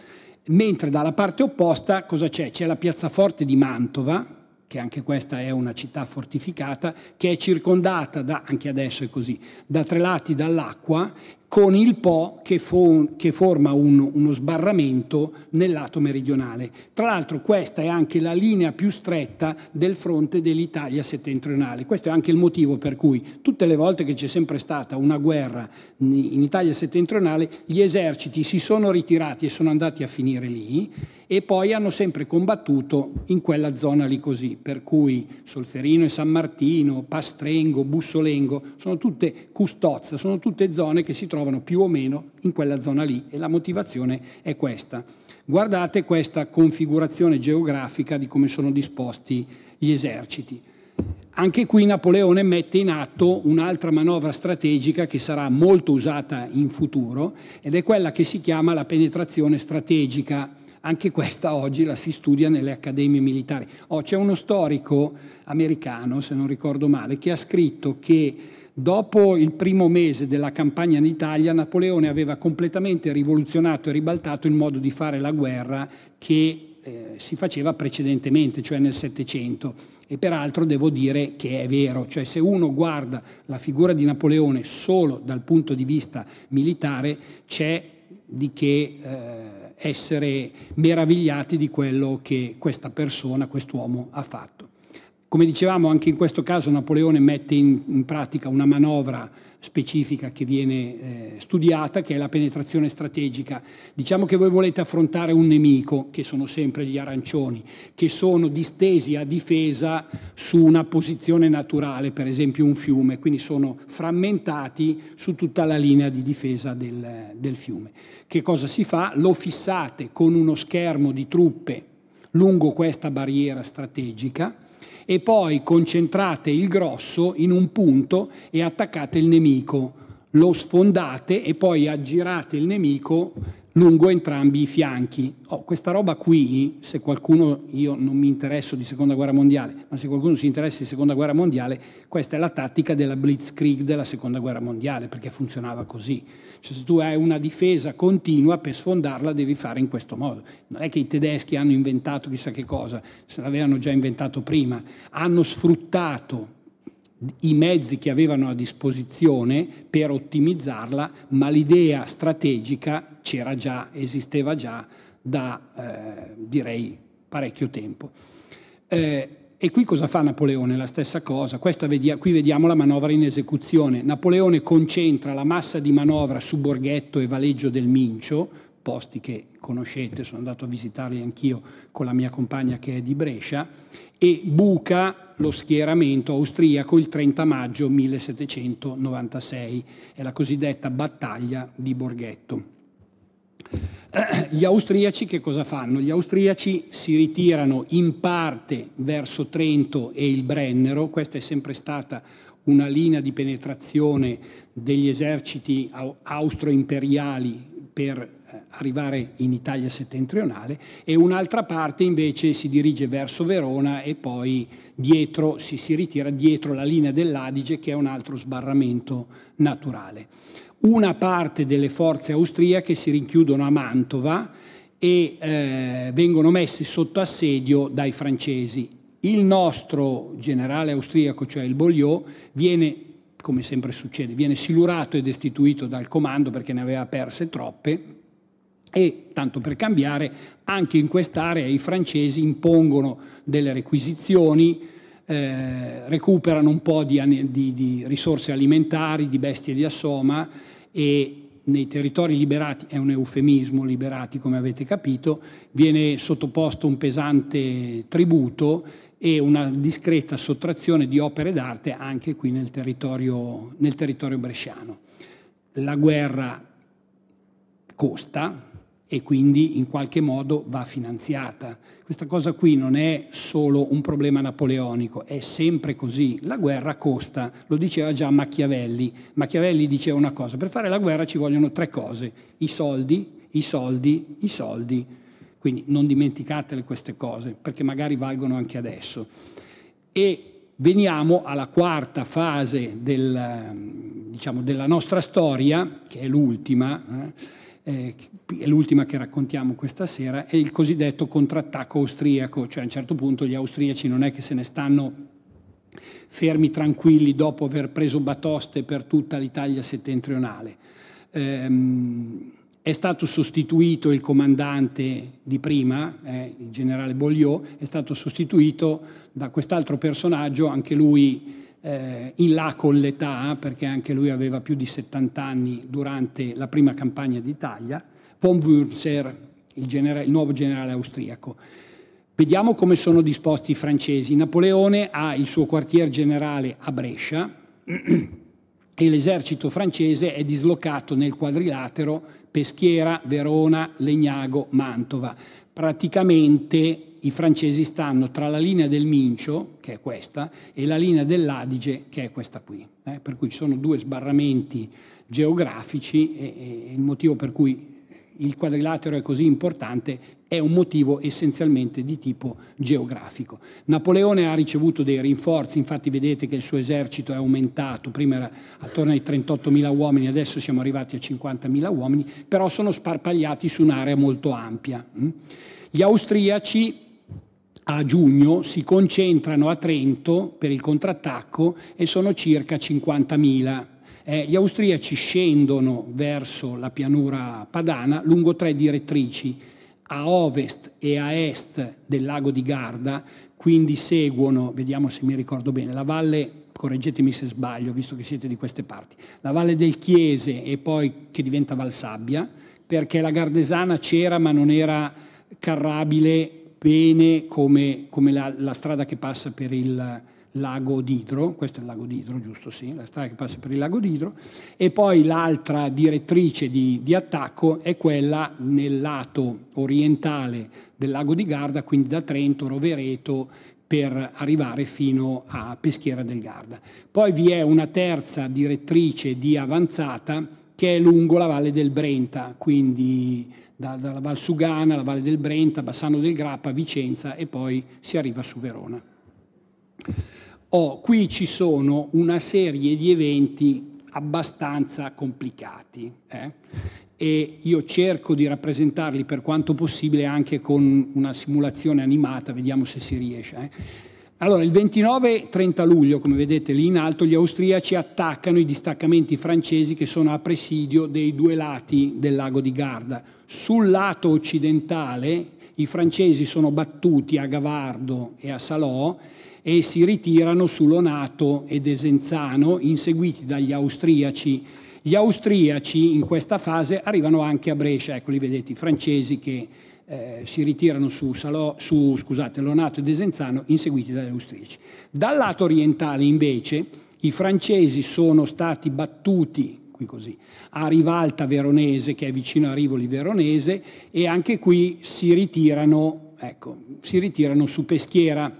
mentre dalla parte opposta cosa c'è? C'è la piazzaforte di Mantova, che anche questa è una città fortificata, che è circondata da, anche adesso è così, da tre lati dall'acqua con il Po che, fo- che forma un, uno sbarramento nel lato meridionale. Tra l'altro questa è anche la linea più stretta del fronte dell'Italia settentrionale. Questo è anche il motivo per cui tutte le volte che c'è sempre stata una guerra in Italia settentrionale, gli eserciti si sono ritirati e sono andati a finire lì e poi hanno sempre combattuto in quella zona lì così, per cui Solferino e San Martino, Pastrengo, Bussolengo, sono tutte Custozza, sono tutte zone che si trovano trovano più o meno in quella zona lì e la motivazione è questa. Guardate questa configurazione geografica di come sono disposti gli eserciti. Anche qui Napoleone mette in atto un'altra manovra strategica che sarà molto usata in futuro ed è quella che si chiama la penetrazione strategica anche questa oggi la si studia nelle accademie militari. Oh, c'è uno storico americano, se non ricordo male, che ha scritto che Dopo il primo mese della campagna in Italia, Napoleone aveva completamente rivoluzionato e ribaltato il modo di fare la guerra che eh, si faceva precedentemente, cioè nel Settecento. E peraltro devo dire che è vero, cioè se uno guarda la figura di Napoleone solo dal punto di vista militare, c'è di che eh, essere meravigliati di quello che questa persona, quest'uomo ha fatto. Come dicevamo, anche in questo caso Napoleone mette in, in pratica una manovra specifica che viene eh, studiata, che è la penetrazione strategica. Diciamo che voi volete affrontare un nemico, che sono sempre gli arancioni, che sono distesi a difesa su una posizione naturale, per esempio un fiume, quindi sono frammentati su tutta la linea di difesa del, del fiume. Che cosa si fa? Lo fissate con uno schermo di truppe lungo questa barriera strategica e poi concentrate il grosso in un punto e attaccate il nemico, lo sfondate e poi aggirate il nemico lungo entrambi i fianchi. Oh, questa roba qui, se qualcuno, io non mi interesso di seconda guerra mondiale, ma se qualcuno si interessa di seconda guerra mondiale, questa è la tattica della blitzkrieg della seconda guerra mondiale, perché funzionava così. Cioè se tu hai una difesa continua, per sfondarla devi fare in questo modo. Non è che i tedeschi hanno inventato chissà che cosa, se l'avevano già inventato prima, hanno sfruttato i mezzi che avevano a disposizione per ottimizzarla, ma l'idea strategica c'era già, esisteva già da, eh, direi, parecchio tempo. Eh, e qui cosa fa Napoleone? La stessa cosa. Vedi- qui vediamo la manovra in esecuzione. Napoleone concentra la massa di manovra su Borghetto e Valeggio del Mincio, posti che conoscete, sono andato a visitarli anch'io con la mia compagna che è di Brescia, e buca lo schieramento austriaco il 30 maggio 1796, è la cosiddetta battaglia di Borghetto. Gli austriaci che cosa fanno? Gli austriaci si ritirano in parte verso Trento e il Brennero, questa è sempre stata una linea di penetrazione degli eserciti austro-imperiali per eh, arrivare in Italia settentrionale e un'altra parte invece si dirige verso Verona e poi dietro, si, si ritira dietro la linea dell'Adige che è un altro sbarramento naturale. Una parte delle forze austriache si rinchiudono a Mantova e eh, vengono messe sotto assedio dai francesi. Il nostro generale austriaco, cioè il Bogliot, viene come sempre succede, viene silurato e destituito dal comando perché ne aveva perse troppe e tanto per cambiare anche in quest'area i francesi impongono delle requisizioni, eh, recuperano un po' di, di, di, risorse alimentari, di bestie di assoma e nei territori liberati, è un eufemismo liberati come avete capito, viene sottoposto un pesante tributo e una discreta sottrazione di opere d'arte anche qui nel territorio, nel territorio bresciano. La guerra costa, e quindi in qualche modo va finanziata. Questa cosa qui non è solo un problema napoleonico, è sempre così. La guerra costa, lo diceva già Machiavelli. Machiavelli diceva una cosa, per fare la guerra ci vogliono tre cose, i soldi, i soldi, i soldi. Quindi non dimenticatele queste cose, perché magari valgono anche adesso. E veniamo alla quarta fase del, diciamo, della nostra storia, che è l'ultima. Eh? eh, è l'ultima che raccontiamo questa sera, è il cosiddetto contrattacco austriaco, cioè a un certo punto gli austriaci non è che se ne stanno fermi tranquilli dopo aver preso batoste per tutta l'Italia settentrionale. Ehm, è stato sostituito il comandante di prima, eh, il generale Bogliot, è stato sostituito da quest'altro personaggio, anche lui eh, in là con l'età, perché anche lui aveva più di 70 anni durante la prima campagna d'Italia, von Würzer, il, genera- il nuovo generale austriaco. Vediamo come sono disposti i francesi. Napoleone ha il suo quartier generale a Brescia e l'esercito francese è dislocato nel quadrilatero Peschiera, Verona, Legnago, Mantova. Praticamente i francesi stanno tra la linea del Mincio, che è questa, e la linea dell'Adige, che è questa qui. Eh? Per cui ci sono due sbarramenti geografici e, e il motivo per cui il quadrilatero è così importante è un motivo essenzialmente di tipo geografico. Napoleone ha ricevuto dei rinforzi, infatti vedete che il suo esercito è aumentato, prima era attorno ai 38.000 uomini, adesso siamo arrivati a 50.000 uomini, però sono sparpagliati su un'area molto ampia. Mm. Gli austriaci a giugno si concentrano a Trento per il contrattacco e sono circa 50.000. Eh, gli austriaci scendono verso la pianura padana lungo tre direttrici, a ovest e a est del lago di Garda, quindi seguono, vediamo se mi ricordo bene, la valle correggetemi se sbaglio, visto che siete di queste parti, la Valle del Chiese e poi che diventa Valsabbia, perché la Gardesana c'era ma non era carrabile bene come, come la, la, strada che passa per il lago d'Idro, questo è il lago d'Idro, giusto? Sì, la strada che passa per il lago d'Idro, e poi l'altra direttrice di, di attacco è quella nel lato orientale del lago di Garda, quindi da Trento, Rovereto, per arrivare fino a Peschiera del Garda. Poi vi è una terza direttrice di avanzata che è lungo la valle del Brenta, quindi da, dalla Val Sugana, la Valle del Brenta, Bassano del Grappa, Vicenza e poi si arriva su Verona. Oh, qui ci sono una serie di eventi abbastanza complicati eh? e io cerco di rappresentarli per quanto possibile anche con una simulazione animata, vediamo se si riesce. Eh? Allora, il 29-30 luglio, come vedete lì in alto, gli austriaci attaccano i distaccamenti francesi che sono a presidio dei due lati del lago di Garda. Sul lato occidentale i francesi sono battuti a Gavardo e a Salò e si ritirano su Lonato ed Esenzano, inseguiti dagli austriaci. Gli austriaci in questa fase arrivano anche a Brescia, ecco li vedete, i francesi che eh, si ritirano su, Salò, su scusate, Lonato ed Esenzano, inseguiti dagli austriaci. Dal lato orientale invece i francesi sono stati battuti qui così, a Rivalta Veronese, che è vicino a Rivoli Veronese, e anche qui si ritirano, ecco, si ritirano su Peschiera.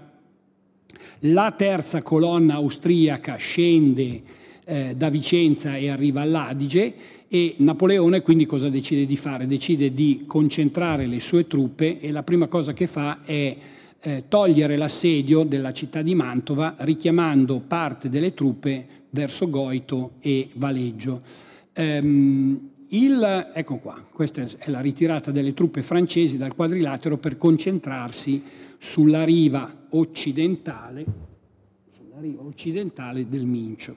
La terza colonna austriaca scende eh, da Vicenza e arriva all'Adige e Napoleone quindi cosa decide di fare? Decide di concentrare le sue truppe e la prima cosa che fa è eh, togliere l'assedio della città di Mantova richiamando parte delle truppe verso Goito e Valeggio. Ehm, il, ecco qua, questa è la ritirata delle truppe francesi dal quadrilatero per concentrarsi sulla riva occidentale, sulla riva occidentale del Mincio.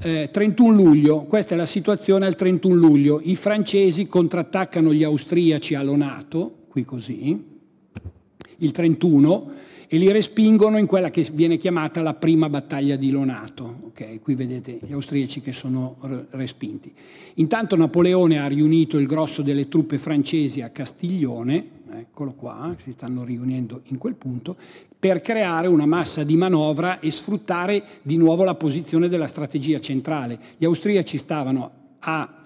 Eh, 31 luglio, questa è la situazione al 31 luglio, i francesi contrattaccano gli austriaci a Lonato, qui così, il 31, e li respingono in quella che viene chiamata la prima battaglia di Lonato. Okay, qui vedete gli austriaci che sono respinti. Intanto Napoleone ha riunito il grosso delle truppe francesi a Castiglione, eccolo qua, si stanno riunendo in quel punto, per creare una massa di manovra e sfruttare di nuovo la posizione della strategia centrale. Gli austriaci stavano a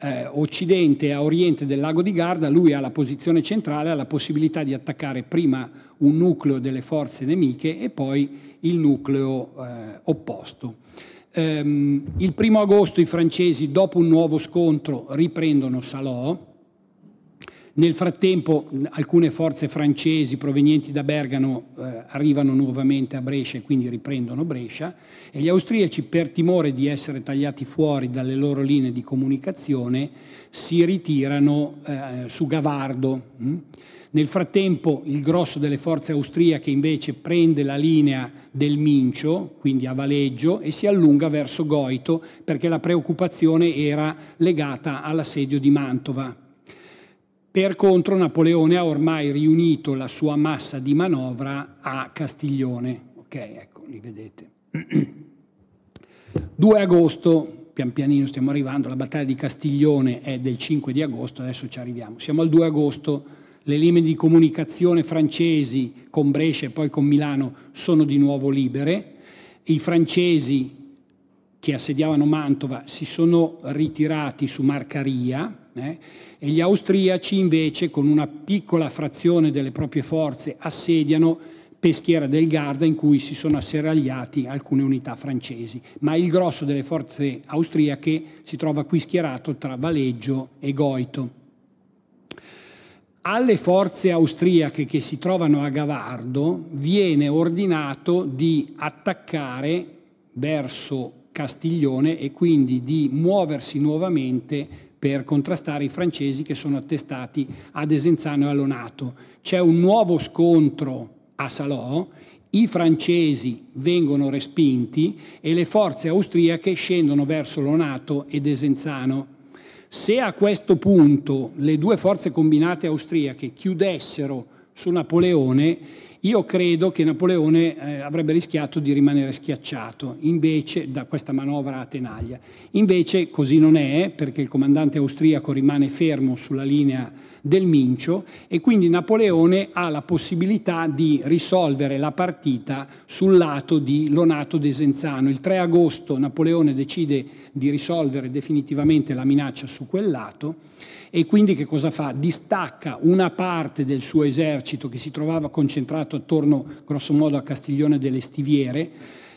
eh, occidente e a oriente del lago di Garda, lui ha la posizione centrale, ha la possibilità di attaccare prima un nucleo delle forze nemiche e poi il nucleo eh, opposto. Ehm, il primo agosto i francesi, dopo un nuovo scontro, riprendono Salò nel frattempo alcune forze francesi provenienti da Bergamo eh, arrivano nuovamente a Brescia e quindi riprendono Brescia e gli austriaci per timore di essere tagliati fuori dalle loro linee di comunicazione si ritirano eh, su Gavardo. Mm? Nel frattempo il grosso delle forze austriache invece prende la linea del Mincio, quindi a Valeggio, e si allunga verso Goito perché la preoccupazione era legata all'assedio di Mantova. Per contro Napoleone ha ormai riunito la sua massa di manovra a Castiglione. Ok, ecco, li vedete. 2 agosto, pian pianino stiamo arrivando, la battaglia di Castiglione è del 5 di agosto, adesso ci arriviamo. Siamo al 2 agosto, le linee di comunicazione francesi con Brescia e poi con Milano sono di nuovo libere. I francesi che assediavano Mantova si sono ritirati su Marcaria, eh? E gli austriaci invece, con una piccola frazione delle proprie forze, assediano Peschiera del Garda in cui si sono asseragliati alcune unità francesi, ma il grosso delle forze austriache si trova qui schierato tra Valeggio e Goito. Alle forze austriache che si trovano a Gavardo viene ordinato di attaccare verso Castiglione e quindi di muoversi nuovamente per contrastare i francesi che sono attestati ad Esenzano e Allonato. C'è un nuovo scontro a Salò, i francesi vengono respinti e le forze austriache scendono verso Lonato ed Esenzano. Se a questo punto le due forze combinate austriache chiudessero su Napoleone, io credo che Napoleone eh, avrebbe rischiato di rimanere schiacciato invece da questa manovra a tenaglia. Invece così non è perché il comandante austriaco rimane fermo sulla linea del Mincio e quindi Napoleone ha la possibilità di risolvere la partita sul lato di Lonato Desenzano. Il 3 agosto Napoleone decide di risolvere definitivamente la minaccia su quel lato e quindi che cosa fa? Distacca una parte del suo esercito che si trovava concentrato attorno grossomodo a Castiglione delle Stiviere,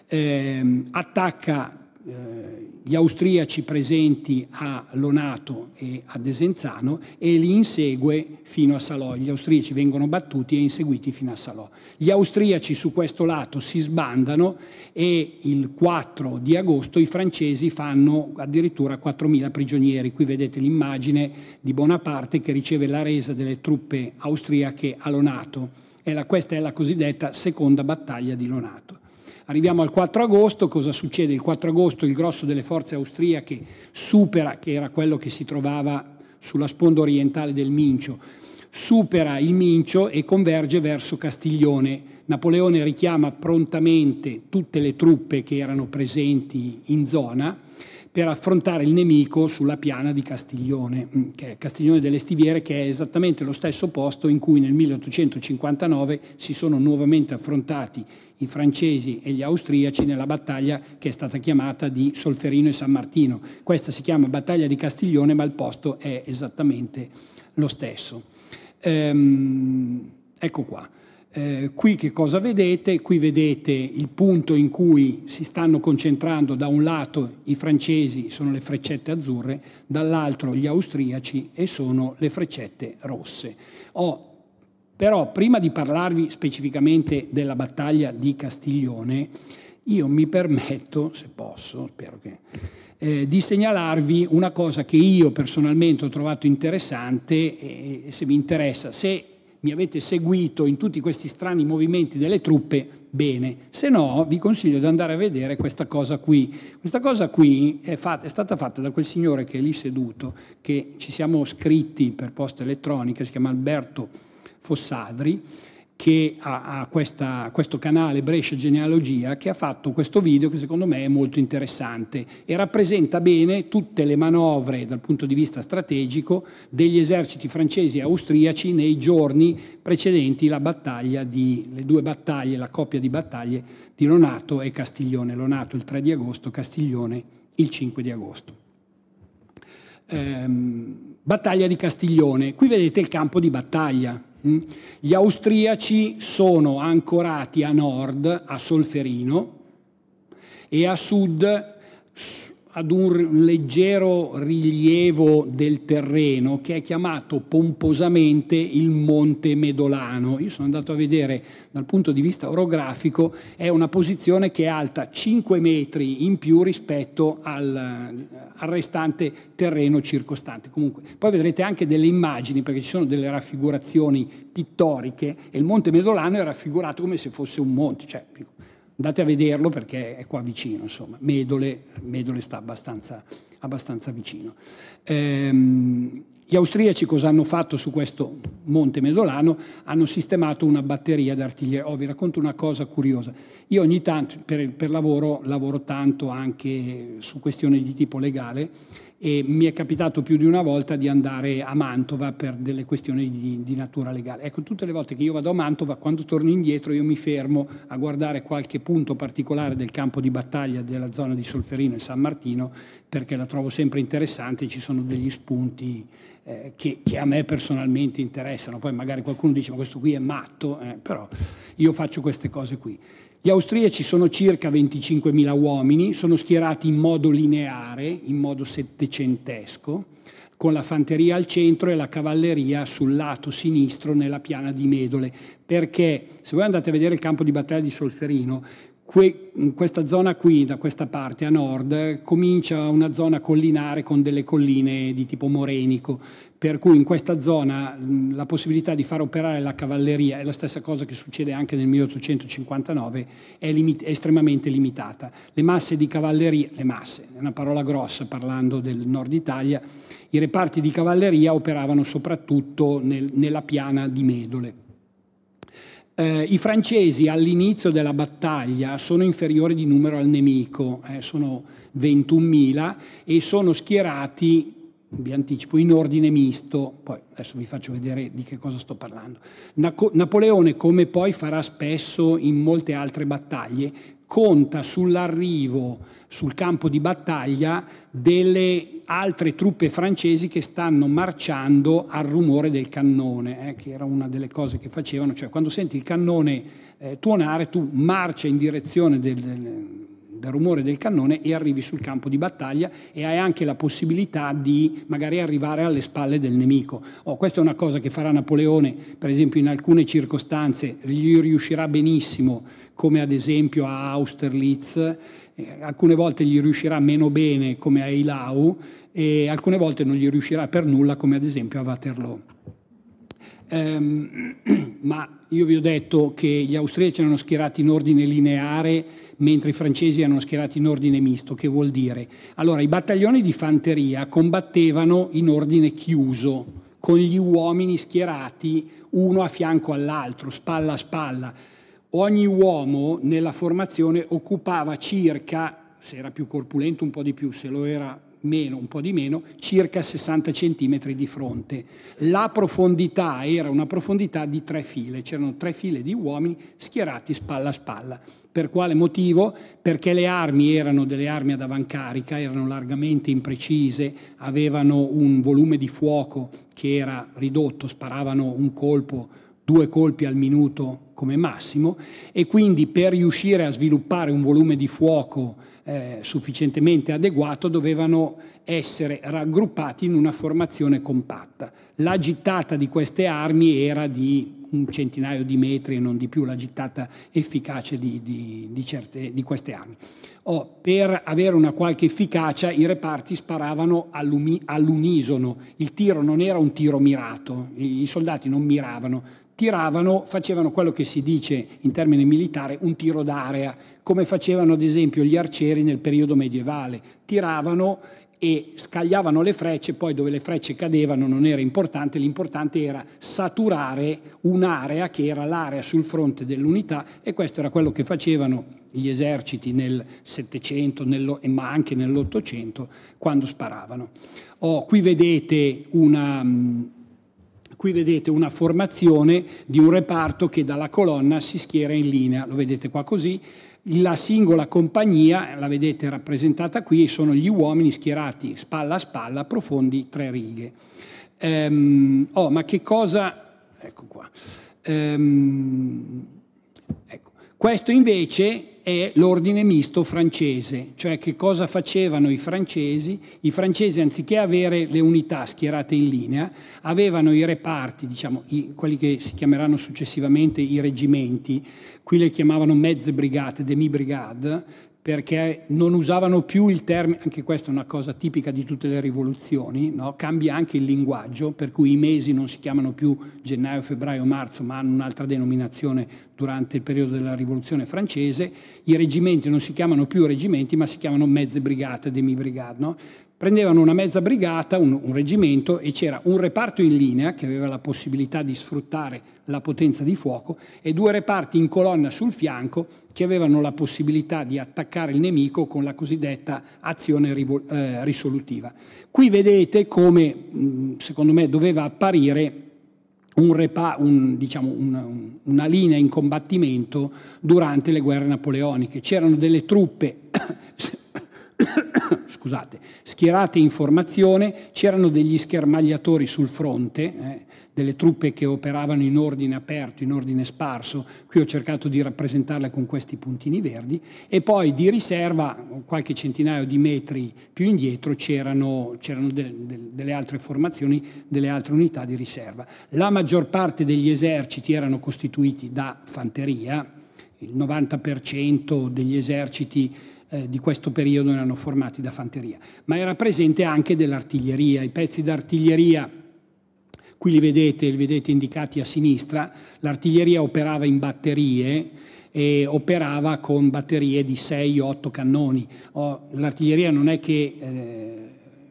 ehm, attacca eh, gli austriaci presenti a Lonato e a Desenzano e li insegue fino a Salò. Gli austriaci vengono battuti e inseguiti fino a Salò. Gli austriaci su questo lato si sbandano e il 4 di agosto i francesi fanno addirittura 4.000 prigionieri. Qui vedete l'immagine di Bonaparte che riceve la resa delle truppe austriache a Lonato. È la, questa è la cosiddetta seconda battaglia di Lonato. Arriviamo al 4 agosto, cosa succede? Il 4 agosto il grosso delle forze austriache supera, che era quello che si trovava sulla sponda orientale del Mincio, supera il Mincio e converge verso Castiglione. Napoleone richiama prontamente tutte le truppe che erano presenti in zona per affrontare il nemico sulla piana di Castiglione, mm, che è Castiglione delle Stiviere, che è esattamente lo stesso posto in cui nel 1859 si sono nuovamente affrontati i francesi e gli austriaci nella battaglia che è stata chiamata di Solferino e San Martino. Questa si chiama battaglia di Castiglione, ma il posto è esattamente lo stesso. Ehm, ecco qua. Eh, qui che cosa vedete? Qui vedete il punto in cui si stanno concentrando da un lato i francesi, sono le freccette azzurre, dall'altro gli austriaci e sono le freccette rosse. Oh, però prima di parlarvi specificamente della battaglia di Castiglione, io mi permetto, se posso, spero che, eh, di segnalarvi una cosa che io personalmente ho trovato interessante e, e se vi interessa. Se mi avete seguito in tutti questi strani movimenti delle truppe, bene, se no vi consiglio di andare a vedere questa cosa qui. Questa cosa qui è, fatta, è stata fatta da quel signore che è lì seduto, che ci siamo scritti per posta elettronica, si chiama Alberto Fossadri, che ha, questa, questo canale Brescia Genealogia che ha fatto questo video che secondo me è molto interessante e rappresenta bene tutte le manovre dal punto di vista strategico degli eserciti francesi e austriaci nei giorni precedenti la battaglia di, le due battaglie, la coppia di battaglie di Lonato e Castiglione. Lonato il 3 di agosto, Castiglione il 5 di agosto. Ehm, battaglia di Castiglione. Qui vedete il campo di battaglia Mm? Gli austriaci sono ancorati a nord, a Solferino, e a sud ad un leggero rilievo del terreno che è chiamato pomposamente il Monte Medolano. Io sono andato a vedere dal punto di vista orografico, è una posizione che è alta 5 metri in più rispetto al, al restante terreno circostante. Comunque, poi vedrete anche delle immagini perché ci sono delle raffigurazioni pittoriche e il Monte Medolano è raffigurato come se fosse un monte. Cioè, Andate a vederlo perché è qua vicino, insomma. Medole, Medole sta abbastanza, abbastanza vicino. Ehm, gli austriaci cosa hanno fatto su questo monte Medolano? Hanno sistemato una batteria d'artiglieria. Oh, vi racconto una cosa curiosa. Io ogni tanto, per, per lavoro, lavoro tanto anche su questioni di tipo legale e mi è capitato più di una volta di andare a Mantova per delle questioni di, di, natura legale. Ecco, tutte le volte che io vado a Mantova, quando torno indietro io mi fermo a guardare qualche punto particolare del campo di battaglia della zona di Solferino e San Martino perché la trovo sempre interessante, ci sono degli spunti eh, che, che, a me personalmente interessano, poi magari qualcuno dice ma questo qui è matto, eh, però io faccio queste cose qui. Gli austriaci sono circa 25.000 uomini, sono schierati in modo lineare, in modo settecentesco, con la fanteria al centro e la cavalleria sul lato sinistro nella piana di Medole, perché se voi andate a vedere il campo di battaglia di Solferino, que, questa zona qui, da questa parte a nord, comincia una zona collinare con delle colline di tipo morenico, per cui in questa zona la possibilità di far operare la cavalleria, è la stessa cosa che succede anche nel 1859, è, limit- è estremamente limitata. Le masse di cavalleria, le masse, è una parola grossa parlando del nord Italia, i reparti di cavalleria operavano soprattutto nel, nella piana di Medole. Eh, I francesi all'inizio della battaglia sono inferiori di numero al nemico, eh, sono 21.000 e sono schierati, vi anticipo, in ordine misto, poi adesso vi faccio vedere di che cosa sto parlando. Naco- Napoleone, come poi farà spesso in molte altre battaglie, conta sull'arrivo sul campo di battaglia delle altre truppe francesi che stanno marciando al rumore del cannone, eh, che era una delle cose che facevano, cioè quando senti il cannone eh, tuonare tu marcia in direzione del, del, del rumore del cannone e arrivi sul campo di battaglia e hai anche la possibilità di magari arrivare alle spalle del nemico. Oh, questa è una cosa che farà Napoleone, per esempio in alcune circostanze, gli riuscirà benissimo come ad esempio a Austerlitz, eh, alcune volte gli riuscirà meno bene come a Eilau e alcune volte non gli riuscirà per nulla come ad esempio a Waterloo. Um, ma io vi ho detto che gli austriaci erano schierati in ordine lineare mentre i francesi erano schierati in ordine misto, che vuol dire? Allora i battaglioni di fanteria combattevano in ordine chiuso, con gli uomini schierati uno a fianco all'altro, spalla a spalla ogni uomo nella formazione occupava circa, se era più corpulento un po' di più, se lo era meno, un po' di meno, circa 60 cm di fronte. La profondità era una profondità di tre file, c'erano tre file di uomini schierati spalla a spalla. Per quale motivo? Perché le armi erano delle armi ad avancarica, erano largamente imprecise, avevano un volume di fuoco che era ridotto, sparavano un colpo due colpi al minuto come massimo e quindi per riuscire a sviluppare un volume di fuoco eh, sufficientemente adeguato dovevano essere raggruppati in una formazione compatta. La gittata di queste armi era di un centinaio di metri e non di più la gittata efficace di, di, di, certe, di queste armi. Oh, per avere una qualche efficacia i reparti sparavano all'unisono, il tiro non era un tiro mirato, i, i soldati non miravano, tiravano, facevano quello che si dice in termini militari, un tiro d'area, come facevano ad esempio gli arcieri nel periodo medievale, tiravano e scagliavano le frecce, poi dove le frecce cadevano non era importante, l'importante era saturare un'area che era l'area sul fronte dell'unità e questo era quello che facevano gli eserciti nel Settecento, ma anche nell'800, quando sparavano. Oh, qui vedete una Qui vedete una formazione di un reparto che dalla colonna si schiera in linea, lo vedete qua così. La singola compagnia, la vedete rappresentata qui, sono gli uomini schierati spalla a spalla, profondi tre righe. Ehm, oh, ma che cosa... Ecco qua. Ehm, ecco. Questo invece è l'ordine misto francese, cioè che cosa facevano i francesi? I francesi anziché avere le unità schierate in linea, avevano i reparti, diciamo, i, quelli che si chiameranno successivamente i reggimenti, qui le chiamavano mezze brigate, demi-brigade, perché non usavano più il termine, anche questa è una cosa tipica di tutte le rivoluzioni, no? cambia anche il linguaggio, per cui i mesi non si chiamano più gennaio, febbraio, marzo, ma hanno un'altra denominazione durante il periodo della rivoluzione francese, i reggimenti non si chiamano più reggimenti ma si chiamano mezze brigate, demi-brigade. No? Prendevano una mezza brigata, un, un reggimento e c'era un reparto in linea che aveva la possibilità di sfruttare la potenza di fuoco e due reparti in colonna sul fianco che avevano la possibilità di attaccare il nemico con la cosiddetta azione eh, risolutiva. Qui vedete come, mm, secondo me, doveva apparire un repa, un, diciamo, una, una linea in combattimento durante le guerre napoleoniche. C'erano delle truppe scusate, schierate in formazione, c'erano degli schermagliatori sul fronte, eh, delle truppe che operavano in ordine aperto, in ordine sparso, qui ho cercato di rappresentarle con questi puntini verdi, e poi di riserva, qualche centinaio di metri più indietro, c'erano, c'erano del, del, delle altre formazioni, delle altre unità di riserva. La maggior parte degli eserciti erano costituiti da fanteria, il 90% degli eserciti eh, di questo periodo erano formati da fanteria, ma era presente anche dell'artiglieria, i pezzi d'artiglieria Qui li vedete, li vedete indicati a sinistra. L'artiglieria operava in batterie e operava con batterie di 6-8 cannoni. Oh, l'artiglieria non è che eh,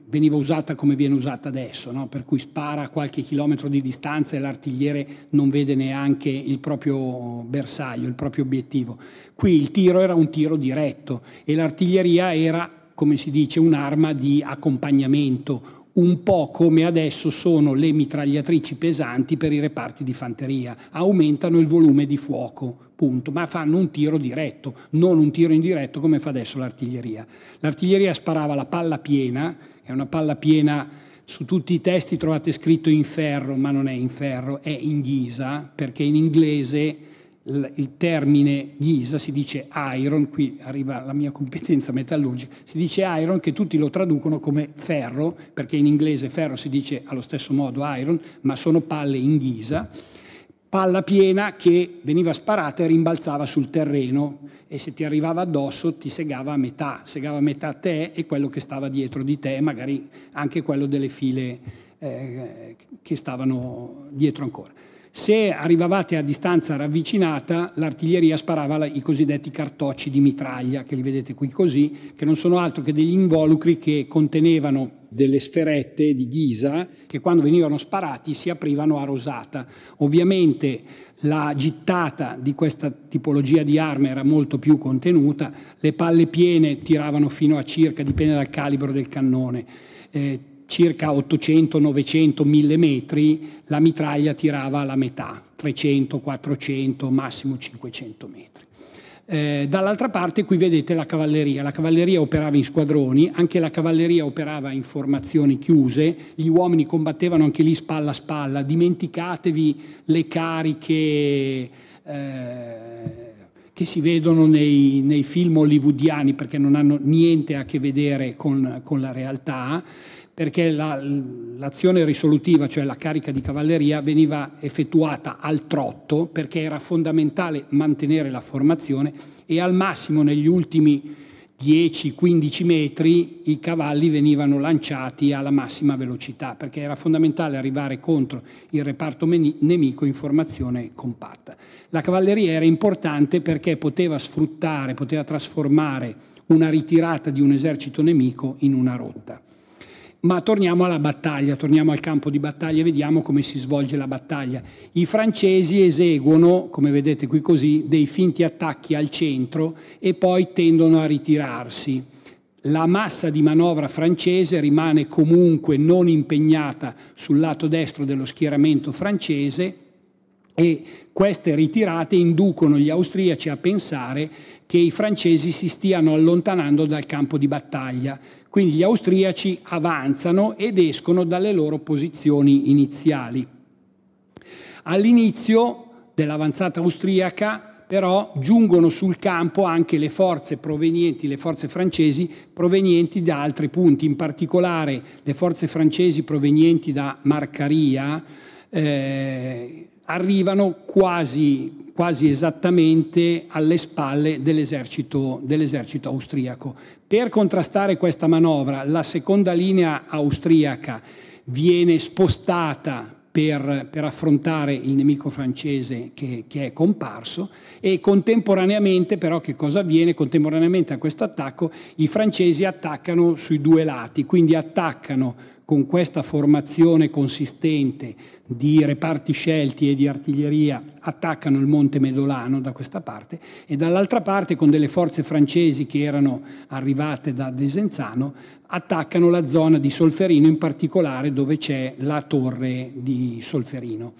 veniva usata come viene usata adesso, no? per cui spara a qualche chilometro di distanza e l'artigliere non vede neanche il proprio bersaglio, il proprio obiettivo. Qui il tiro era un tiro diretto e l'artiglieria era, come si dice, un'arma di accompagnamento, un po' come adesso sono le mitragliatrici pesanti per i reparti di fanteria, aumentano il volume di fuoco, punto, ma fanno un tiro diretto, non un tiro indiretto come fa adesso l'artiglieria. L'artiglieria sparava la palla piena, è una palla piena su tutti i testi trovate scritto in ferro, ma non è in ferro, è in ghisa, perché in inglese il termine ghisa si dice iron, qui arriva la mia competenza metallurgica, si dice iron che tutti lo traducono come ferro, perché in inglese ferro si dice allo stesso modo iron, ma sono palle in ghisa, palla piena che veniva sparata e rimbalzava sul terreno e se ti arrivava addosso ti segava a metà, segava a metà te e quello che stava dietro di te, magari anche quello delle file eh, che stavano dietro ancora. Se arrivavate a distanza ravvicinata, l'artiglieria sparava i cosiddetti cartocci di mitraglia, che li vedete qui così, che non sono altro che degli involucri che contenevano delle sferette di ghisa che quando venivano sparati si aprivano a rosata. Ovviamente la gittata di questa tipologia di arma era molto più contenuta, le palle piene tiravano fino a circa, dipende dal calibro del cannone. Eh, circa 800, 900, 1000 metri, la mitraglia tirava alla metà, 300, 400, massimo 500 metri. Eh, dall'altra parte qui vedete la cavalleria, la cavalleria operava in squadroni, anche la cavalleria operava in formazioni chiuse, gli uomini combattevano anche lì spalla a spalla, dimenticatevi le cariche eh, che si vedono nei, nei, film hollywoodiani perché non hanno niente a che vedere con, con la realtà, perché la, l'azione risolutiva, cioè la carica di cavalleria, veniva effettuata al trotto perché era fondamentale mantenere la formazione e al massimo negli ultimi 10-15 metri i cavalli venivano lanciati alla massima velocità perché era fondamentale arrivare contro il reparto nemico in formazione compatta. La cavalleria era importante perché poteva sfruttare, poteva trasformare una ritirata di un esercito nemico in una rotta. Ma torniamo alla battaglia, torniamo al campo di battaglia e vediamo come si svolge la battaglia. I francesi eseguono, come vedete qui così, dei finti attacchi al centro e poi tendono a ritirarsi. La massa di manovra francese rimane comunque non impegnata sul lato destro dello schieramento francese e queste ritirate inducono gli austriaci a pensare che i francesi si stiano allontanando dal campo di battaglia. Quindi gli austriaci avanzano ed escono dalle loro posizioni iniziali. All'inizio dell'avanzata austriaca però giungono sul campo anche le forze provenienti, le forze francesi provenienti da altri punti, in particolare le forze francesi provenienti da Marcaria eh, arrivano quasi quasi esattamente alle spalle dell'esercito, dell'esercito austriaco. Per contrastare questa manovra, la seconda linea austriaca viene spostata per, per, affrontare il nemico francese che, che, è comparso e contemporaneamente però che cosa avviene? Contemporaneamente a questo attacco i francesi attaccano sui due lati, quindi attaccano con questa formazione consistente di reparti scelti e di artiglieria attaccano il Monte Medolano da questa parte e dall'altra parte con delle forze francesi che erano arrivate da Desenzano attaccano la zona di Solferino in particolare dove c'è la torre di Solferino.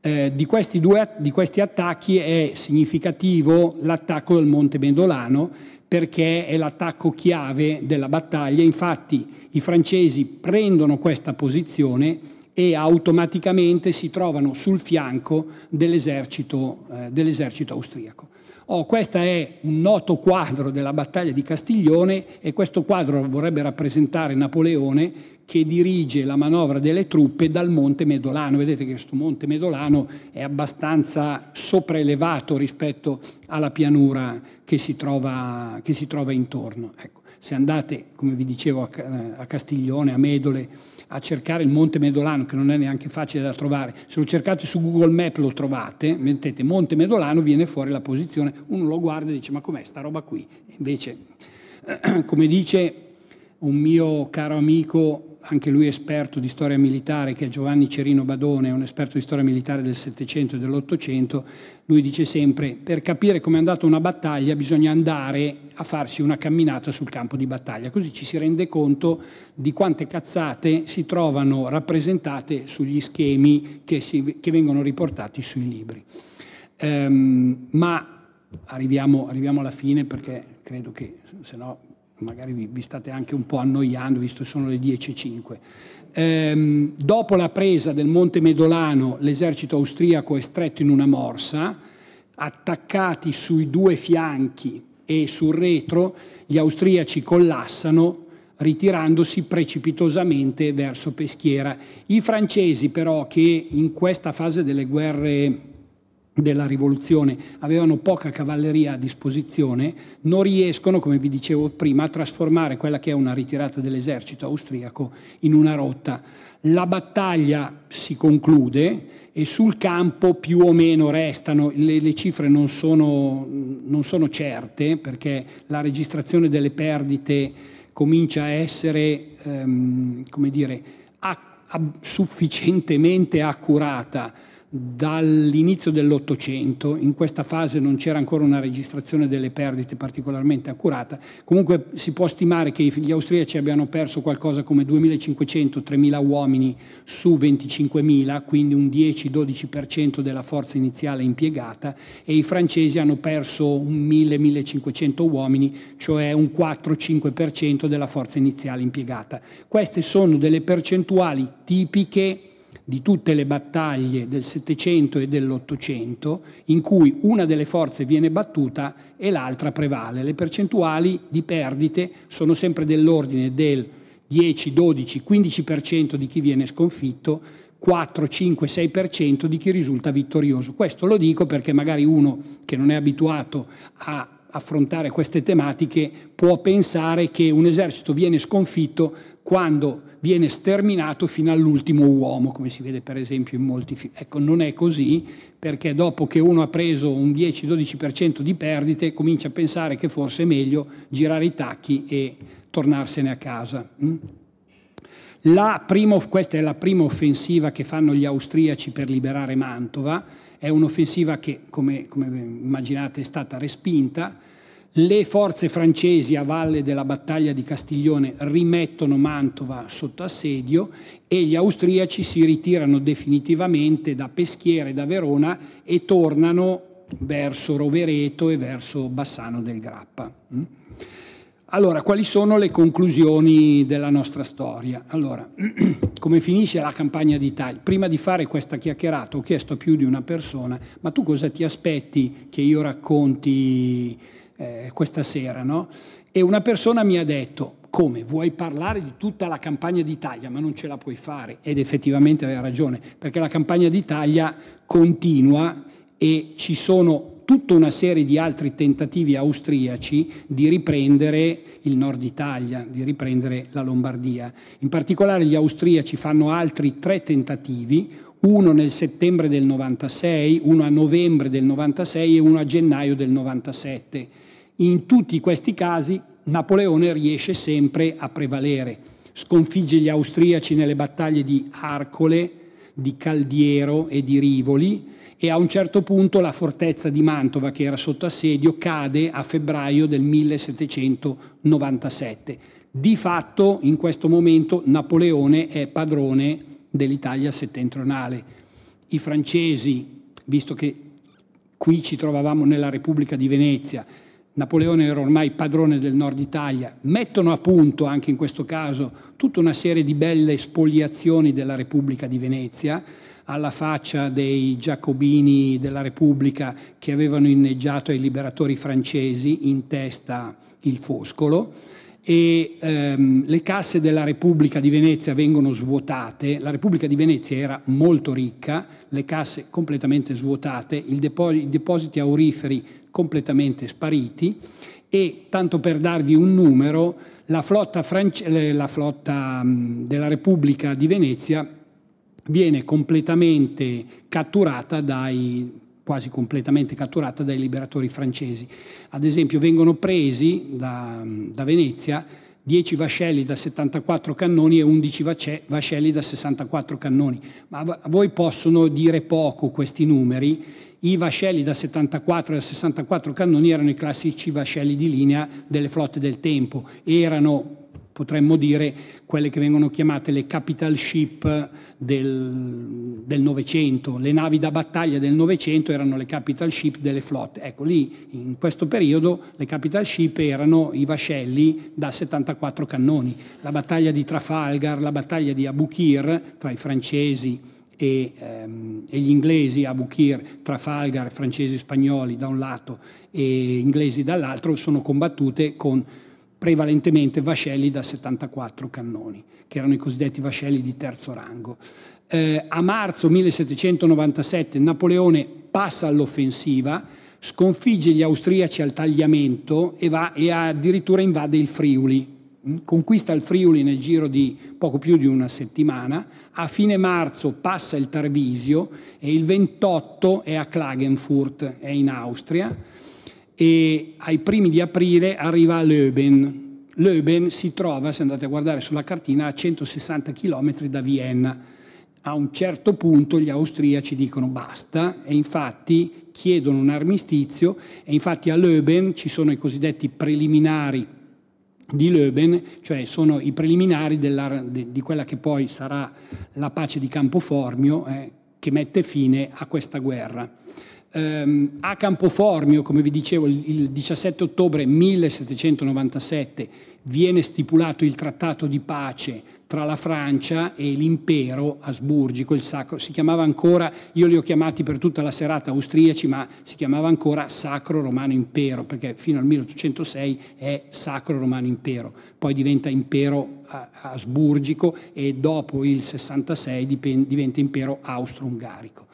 Eh, di, questi due, di questi attacchi è significativo l'attacco del Monte Medolano perché è l'attacco chiave della battaglia. Infatti i francesi prendono questa posizione e automaticamente si trovano sul fianco dell'esercito, eh, dell'esercito austriaco. Oh, questo è un noto quadro della battaglia di Castiglione e questo quadro vorrebbe rappresentare Napoleone che dirige la manovra delle truppe dal Monte Medolano. Vedete che questo Monte Medolano è abbastanza sopraelevato rispetto alla pianura che si trova, che si trova intorno. Ecco, se andate, come vi dicevo, eh, a Castiglione, a Medole, a cercare il Monte Medolano, che non è neanche facile da trovare. Se lo cercate su Google Map lo trovate, mettete Monte Medolano, viene fuori la posizione, uno lo guarda e dice ma com'è sta roba qui? Invece, come dice un mio caro amico anche lui esperto di storia militare, che è Giovanni Cerino Badone, un esperto di storia militare del Settecento e dell'Ottocento, lui dice sempre, per capire come è andata una battaglia bisogna andare a farsi una camminata sul campo di battaglia, così ci si rende conto di quante cazzate si trovano rappresentate sugli schemi che, si, che vengono riportati sui libri. Ehm, ma arriviamo, arriviamo alla fine perché credo che se no magari vi, vi, state anche un po' annoiando, visto che sono le 10.05. Ehm, dopo la presa del Monte Medolano, l'esercito austriaco è stretto in una morsa, attaccati sui due fianchi e sul retro, gli austriaci collassano ritirandosi precipitosamente verso Peschiera. I francesi però che in questa fase delle guerre della rivoluzione avevano poca cavalleria a disposizione, non riescono, come vi dicevo prima, a trasformare quella che è una ritirata dell'esercito austriaco in una rotta. La battaglia si conclude e sul campo più o meno restano, le, le cifre non sono, non sono certe perché la registrazione delle perdite comincia a essere, ehm, come dire, a, a, sufficientemente accurata dall'inizio dell'Ottocento, in questa fase non c'era ancora una registrazione delle perdite particolarmente accurata, comunque si può stimare che gli austriaci abbiano perso qualcosa come 2.500-3.000 uomini su 25.000, quindi un 10-12% della forza iniziale impiegata, e i francesi hanno perso 1.000-1.500 uomini, cioè un 4-5% della forza iniziale impiegata. Queste sono delle percentuali tipiche di tutte le battaglie del Settecento e dell'Ottocento in cui una delle forze viene battuta e l'altra prevale. Le percentuali di perdite sono sempre dell'ordine del 10, 12, 15% di chi viene sconfitto, 4, 5, 6% di chi risulta vittorioso. Questo lo dico perché magari uno che non è abituato a affrontare queste tematiche può pensare che un esercito viene sconfitto quando viene sterminato fino all'ultimo uomo, come si vede per esempio in molti film. Ecco, non è così perché dopo che uno ha preso un 10-12% di perdite comincia a pensare che forse è meglio girare i tacchi e tornarsene a casa. Mm? Prima, questa è la prima offensiva che fanno gli austriaci per liberare Mantova, è un'offensiva che, come, come immaginate, è stata respinta le forze francesi a valle della battaglia di Castiglione rimettono Mantova sotto assedio e gli austriaci si ritirano definitivamente da Peschiera e da Verona e tornano verso Rovereto e verso Bassano del Grappa. Mm? Allora, quali sono le conclusioni della nostra storia? Allora, come finisce la campagna d'Italia? Prima di fare questa chiacchierata ho chiesto a più di una persona, ma tu cosa ti aspetti che io racconti eh, questa sera, no? E una persona mi ha detto, come vuoi parlare di tutta la campagna d'Italia, ma non ce la puoi fare, ed effettivamente aveva ragione, perché la campagna d'Italia continua e ci sono tutta una serie di altri tentativi austriaci di riprendere il nord Italia, di riprendere la Lombardia. In particolare gli austriaci fanno altri tre tentativi, uno nel settembre del 96, uno a novembre del 96 e uno a gennaio del 97 in tutti questi casi Napoleone riesce sempre a prevalere, sconfigge gli austriaci nelle battaglie di Arcole, di Caldiero e di Rivoli e a un certo punto la fortezza di Mantova che era sotto assedio cade a febbraio del 1797. Di fatto in questo momento Napoleone è padrone dell'Italia settentrionale. I francesi, visto che qui ci trovavamo nella Repubblica di Venezia, Napoleone era ormai padrone del nord Italia, mettono a punto anche in questo caso tutta una serie di belle spoliazioni della Repubblica di Venezia, alla faccia dei giacobini della Repubblica che avevano inneggiato ai liberatori francesi, in testa il Foscolo, e ehm, le casse della Repubblica di Venezia vengono svuotate, la Repubblica di Venezia era molto ricca, le casse completamente svuotate, i depositi auriferi completamente spariti e, tanto per darvi un numero, la flotta, france- la flotta mm, della Repubblica di Venezia viene completamente catturata dai quasi completamente catturata dai liberatori francesi. Ad esempio vengono presi da, da Venezia 10 vascelli da 74 cannoni e 11 vascelli da 64 cannoni. Ma a voi possono dire poco questi numeri i vascelli da 74 a 64 cannoni erano i classici vascelli di linea delle flotte del tempo, erano potremmo dire quelle che vengono chiamate le capital ship del Novecento, le navi da battaglia del Novecento erano le capital ship delle flotte. Ecco, lì in questo periodo le capital ship erano i vascelli da 74 cannoni. La battaglia di Trafalgar, la battaglia di Abukir tra i francesi e, ehm, e, gli inglesi, Abukir, Trafalgar, francesi e spagnoli da un lato e inglesi dall'altro, sono combattute con prevalentemente vascelli da 74 cannoni, che erano i cosiddetti vascelli di terzo rango. Eh, a marzo 1797 Napoleone passa all'offensiva, sconfigge gli austriaci al tagliamento e, va, e addirittura invade il Friuli, conquista il Friuli nel giro di poco più di una settimana, a fine marzo passa il Tarvisio e il 28 è a Klagenfurt, è in Austria, e ai primi di aprile arriva a Löben. Löben si trova, se andate a guardare sulla cartina, a 160 km da Vienna. A un certo punto gli austriaci dicono basta e infatti chiedono un armistizio e infatti a Löben ci sono i cosiddetti preliminari di Löben, cioè sono i preliminari della, di quella che poi sarà la pace di Campoformio eh, che mette fine a questa guerra. Ehm, a Campoformio, come vi dicevo, il 17 ottobre 1797 viene stipulato il trattato di pace tra la Francia e l'impero asburgico, il sacro, si chiamava ancora, io li ho chiamati per tutta la serata austriaci, ma si chiamava ancora Sacro Romano Impero, perché fino al 1806 è Sacro Romano Impero, poi diventa impero eh, asburgico e dopo il 66 diventa impero austro-ungarico.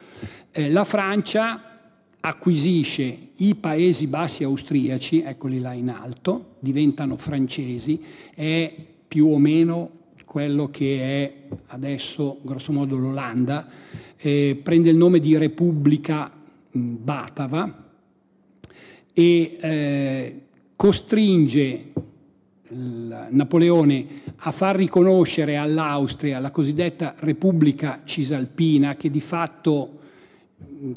Eh, la Francia acquisisce i Paesi Bassi austriaci, eccoli là in alto, diventano francesi, è più o meno quello che è adesso grossomodo l'Olanda, eh, prende il nome di Repubblica Batava e eh, costringe Napoleone a far riconoscere all'Austria la cosiddetta Repubblica Cisalpina che di fatto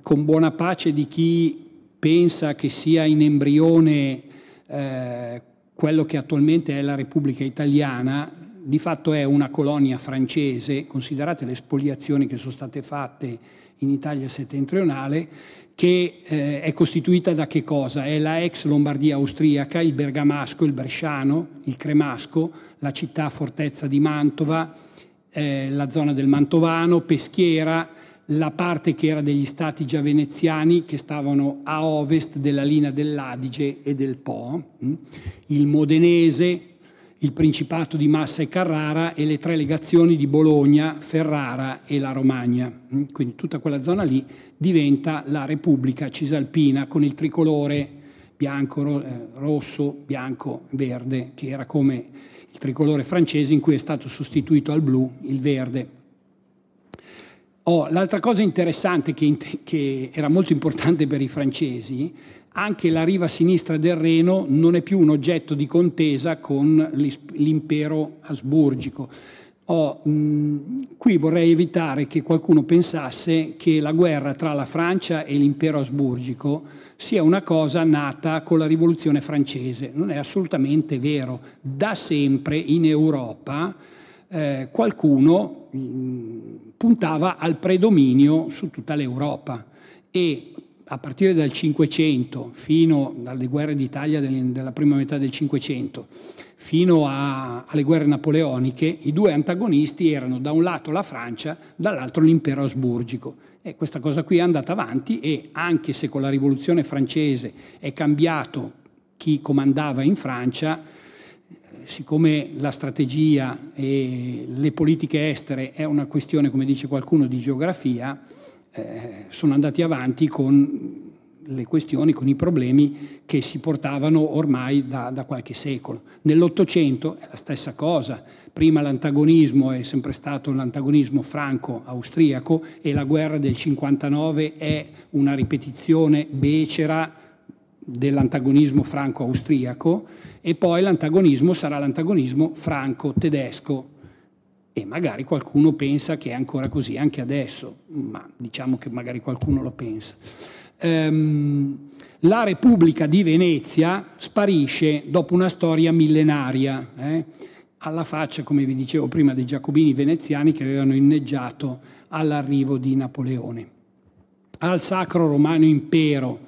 con buona pace di chi pensa che sia in embrione eh, quello che attualmente è la Repubblica Italiana, di fatto è una colonia francese, considerate le spoliazioni che sono state fatte in Italia settentrionale, che eh, è costituita da che cosa? È la ex Lombardia austriaca, il Bergamasco, il Bresciano, il Cremasco, la città fortezza di Mantova, eh, la zona del Mantovano, Peschiera, la parte che era degli stati già veneziani che stavano a ovest della linea dell'Adige e del Po, mm, il Modenese, il Principato di Massa e Carrara e le tre legazioni di Bologna, Ferrara e la Romagna. Mm, quindi tutta quella zona lì diventa la Repubblica Cisalpina con il tricolore bianco, eh, rosso, bianco, verde, che era come il tricolore francese in cui è stato sostituito al blu il verde. Oh, l'altra cosa interessante che, che era molto importante per i francesi anche la riva sinistra del Reno non è più un oggetto di contesa con l'impero asburgico. Oh, mh, qui vorrei evitare che qualcuno pensasse che la guerra tra la Francia e l'impero asburgico sia una cosa nata con la rivoluzione francese. Non è assolutamente vero. Da sempre in Europa eh, qualcuno mh, puntava al predominio su tutta l'Europa e a partire dal 500 fino alle guerre d'Italia della prima metà del 500 fino a, alle guerre napoleoniche, i due antagonisti erano da un lato la Francia, dall'altro l'impero asburgico. E questa cosa qui è andata avanti e anche se con la rivoluzione francese è cambiato chi comandava in Francia, eh, siccome la strategia e le politiche estere è una questione, come dice qualcuno, di geografia, eh, sono andati avanti con le questioni, con i problemi che si portavano ormai da, da qualche secolo. Nell'Ottocento è la stessa cosa, prima l'antagonismo è sempre stato l'antagonismo franco-austriaco e la guerra del 59 è una ripetizione becera dell'antagonismo franco-austriaco e poi l'antagonismo sarà l'antagonismo franco-tedesco e magari qualcuno pensa che è ancora così anche adesso, ma diciamo che magari qualcuno lo pensa. Ehm, la Repubblica di Venezia sparisce dopo una storia millenaria, eh? alla faccia, come vi dicevo prima, dei giacobini veneziani che avevano inneggiato all'arrivo di Napoleone. Al Sacro Romano Impero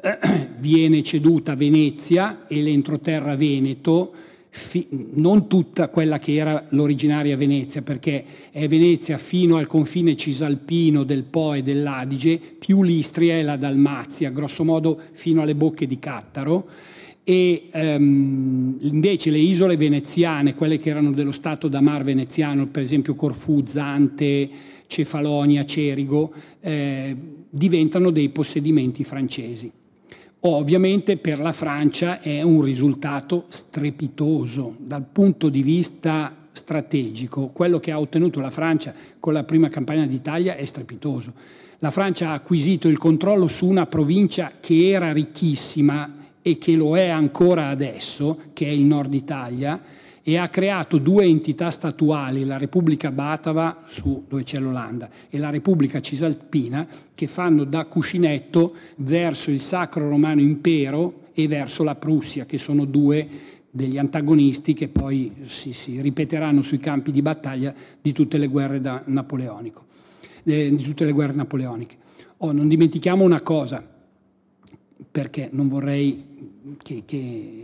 eh, viene ceduta Venezia e l'entroterra Veneto, fi- non tutta quella che era l'originaria Venezia, perché è Venezia fino al confine cisalpino del Po e dell'Adige, più l'Istria e la Dalmazia, grosso modo fino alle bocche di Cattaro e um, invece le isole veneziane, quelle che erano dello stato da mar veneziano, per esempio Corfù, Zante, Cefalonia, Cerigo, eh, diventano dei possedimenti francesi. Ovviamente per la Francia è un risultato strepitoso dal punto di vista strategico. Quello che ha ottenuto la Francia con la prima campagna d'Italia è strepitoso. La Francia ha acquisito il controllo su una provincia che era ricchissima e che lo è ancora adesso, che è il nord Italia, e ha creato due entità statuali, la Repubblica Batava, su, dove c'è l'Olanda, e la Repubblica Cisalpina, che fanno da cuscinetto verso il Sacro Romano Impero e verso la Prussia, che sono due degli antagonisti che poi si, si ripeteranno sui campi di battaglia di tutte le guerre, eh, di tutte le guerre napoleoniche. Oh, non dimentichiamo una cosa, perché non vorrei che, che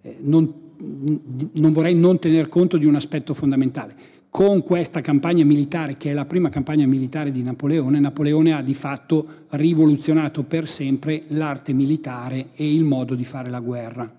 eh, non non vorrei non tener conto di un aspetto fondamentale. Con questa campagna militare, che è la prima campagna militare di Napoleone, Napoleone ha di fatto rivoluzionato per sempre l'arte militare e il modo di fare la guerra.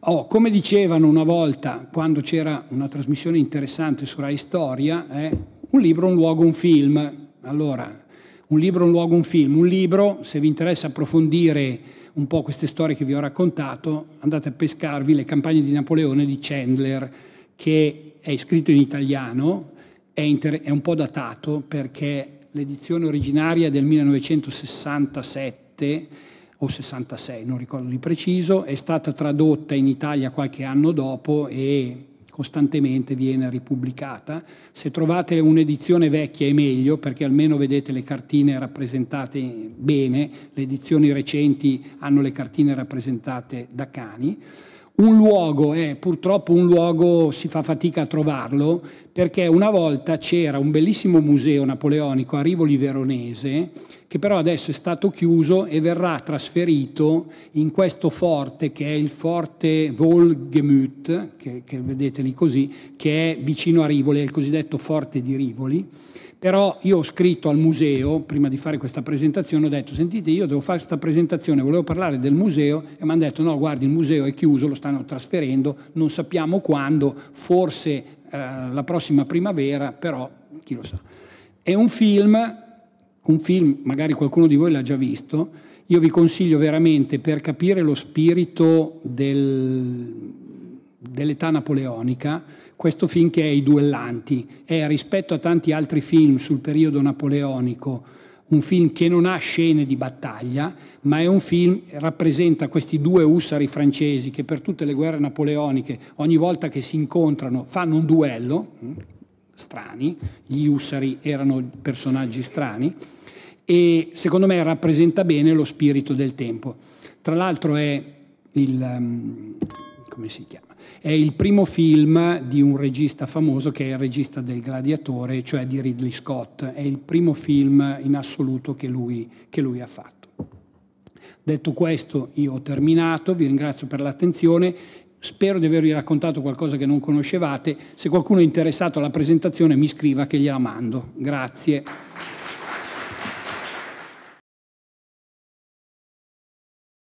Oh, come dicevano una volta, quando c'era una trasmissione interessante su Rai Storia, eh, un libro, un luogo, un film. Allora, un libro, un luogo, un film. Un libro, se vi interessa approfondire un po' queste storie che vi ho raccontato, andate a pescarvi le campagne di Napoleone di Chandler, che è scritto in italiano, è, inter- è un po' datato perché l'edizione originaria del 1967 o 66, non ricordo di preciso, è stata tradotta in Italia qualche anno dopo e costantemente viene ripubblicata. Se trovate un'edizione vecchia è meglio perché almeno vedete le cartine rappresentate bene, le edizioni recenti hanno le cartine rappresentate da cani. Un luogo, eh, purtroppo un luogo si fa fatica a trovarlo perché una volta c'era un bellissimo museo napoleonico a Rivoli Veronese che però adesso è stato chiuso e verrà trasferito in questo forte che è il forte Volgemüt, che, che vedete lì così, che è vicino a Rivoli, è il cosiddetto forte di Rivoli. Però io ho scritto al museo, prima di fare questa presentazione, ho detto, sentite, io devo fare questa presentazione, volevo parlare del museo e mi hanno detto, no, guardi, il museo è chiuso, lo stanno trasferendo, non sappiamo quando, forse eh, la prossima primavera, però chi lo sa. È un film un film, magari qualcuno di voi l'ha già visto, io vi consiglio veramente per capire lo spirito del, dell'età napoleonica, questo film che è I duellanti, è rispetto a tanti altri film sul periodo napoleonico, un film che non ha scene di battaglia, ma è un film che rappresenta questi due ussari francesi che per tutte le guerre napoleoniche, ogni volta che si incontrano, fanno un duello, mm, strani, gli ussari erano personaggi strani, e secondo me rappresenta bene lo spirito del tempo. Tra l'altro è il, ehm, è il primo film di un regista famoso che è il regista del Gladiatore, cioè di Ridley Scott. È il primo film in assoluto che lui, che lui ha fatto. Detto questo, io ho terminato, vi ringrazio per l'attenzione Spero di avervi raccontato qualcosa che non conoscevate. Se qualcuno è interessato alla presentazione mi scriva che gliela mando. Grazie.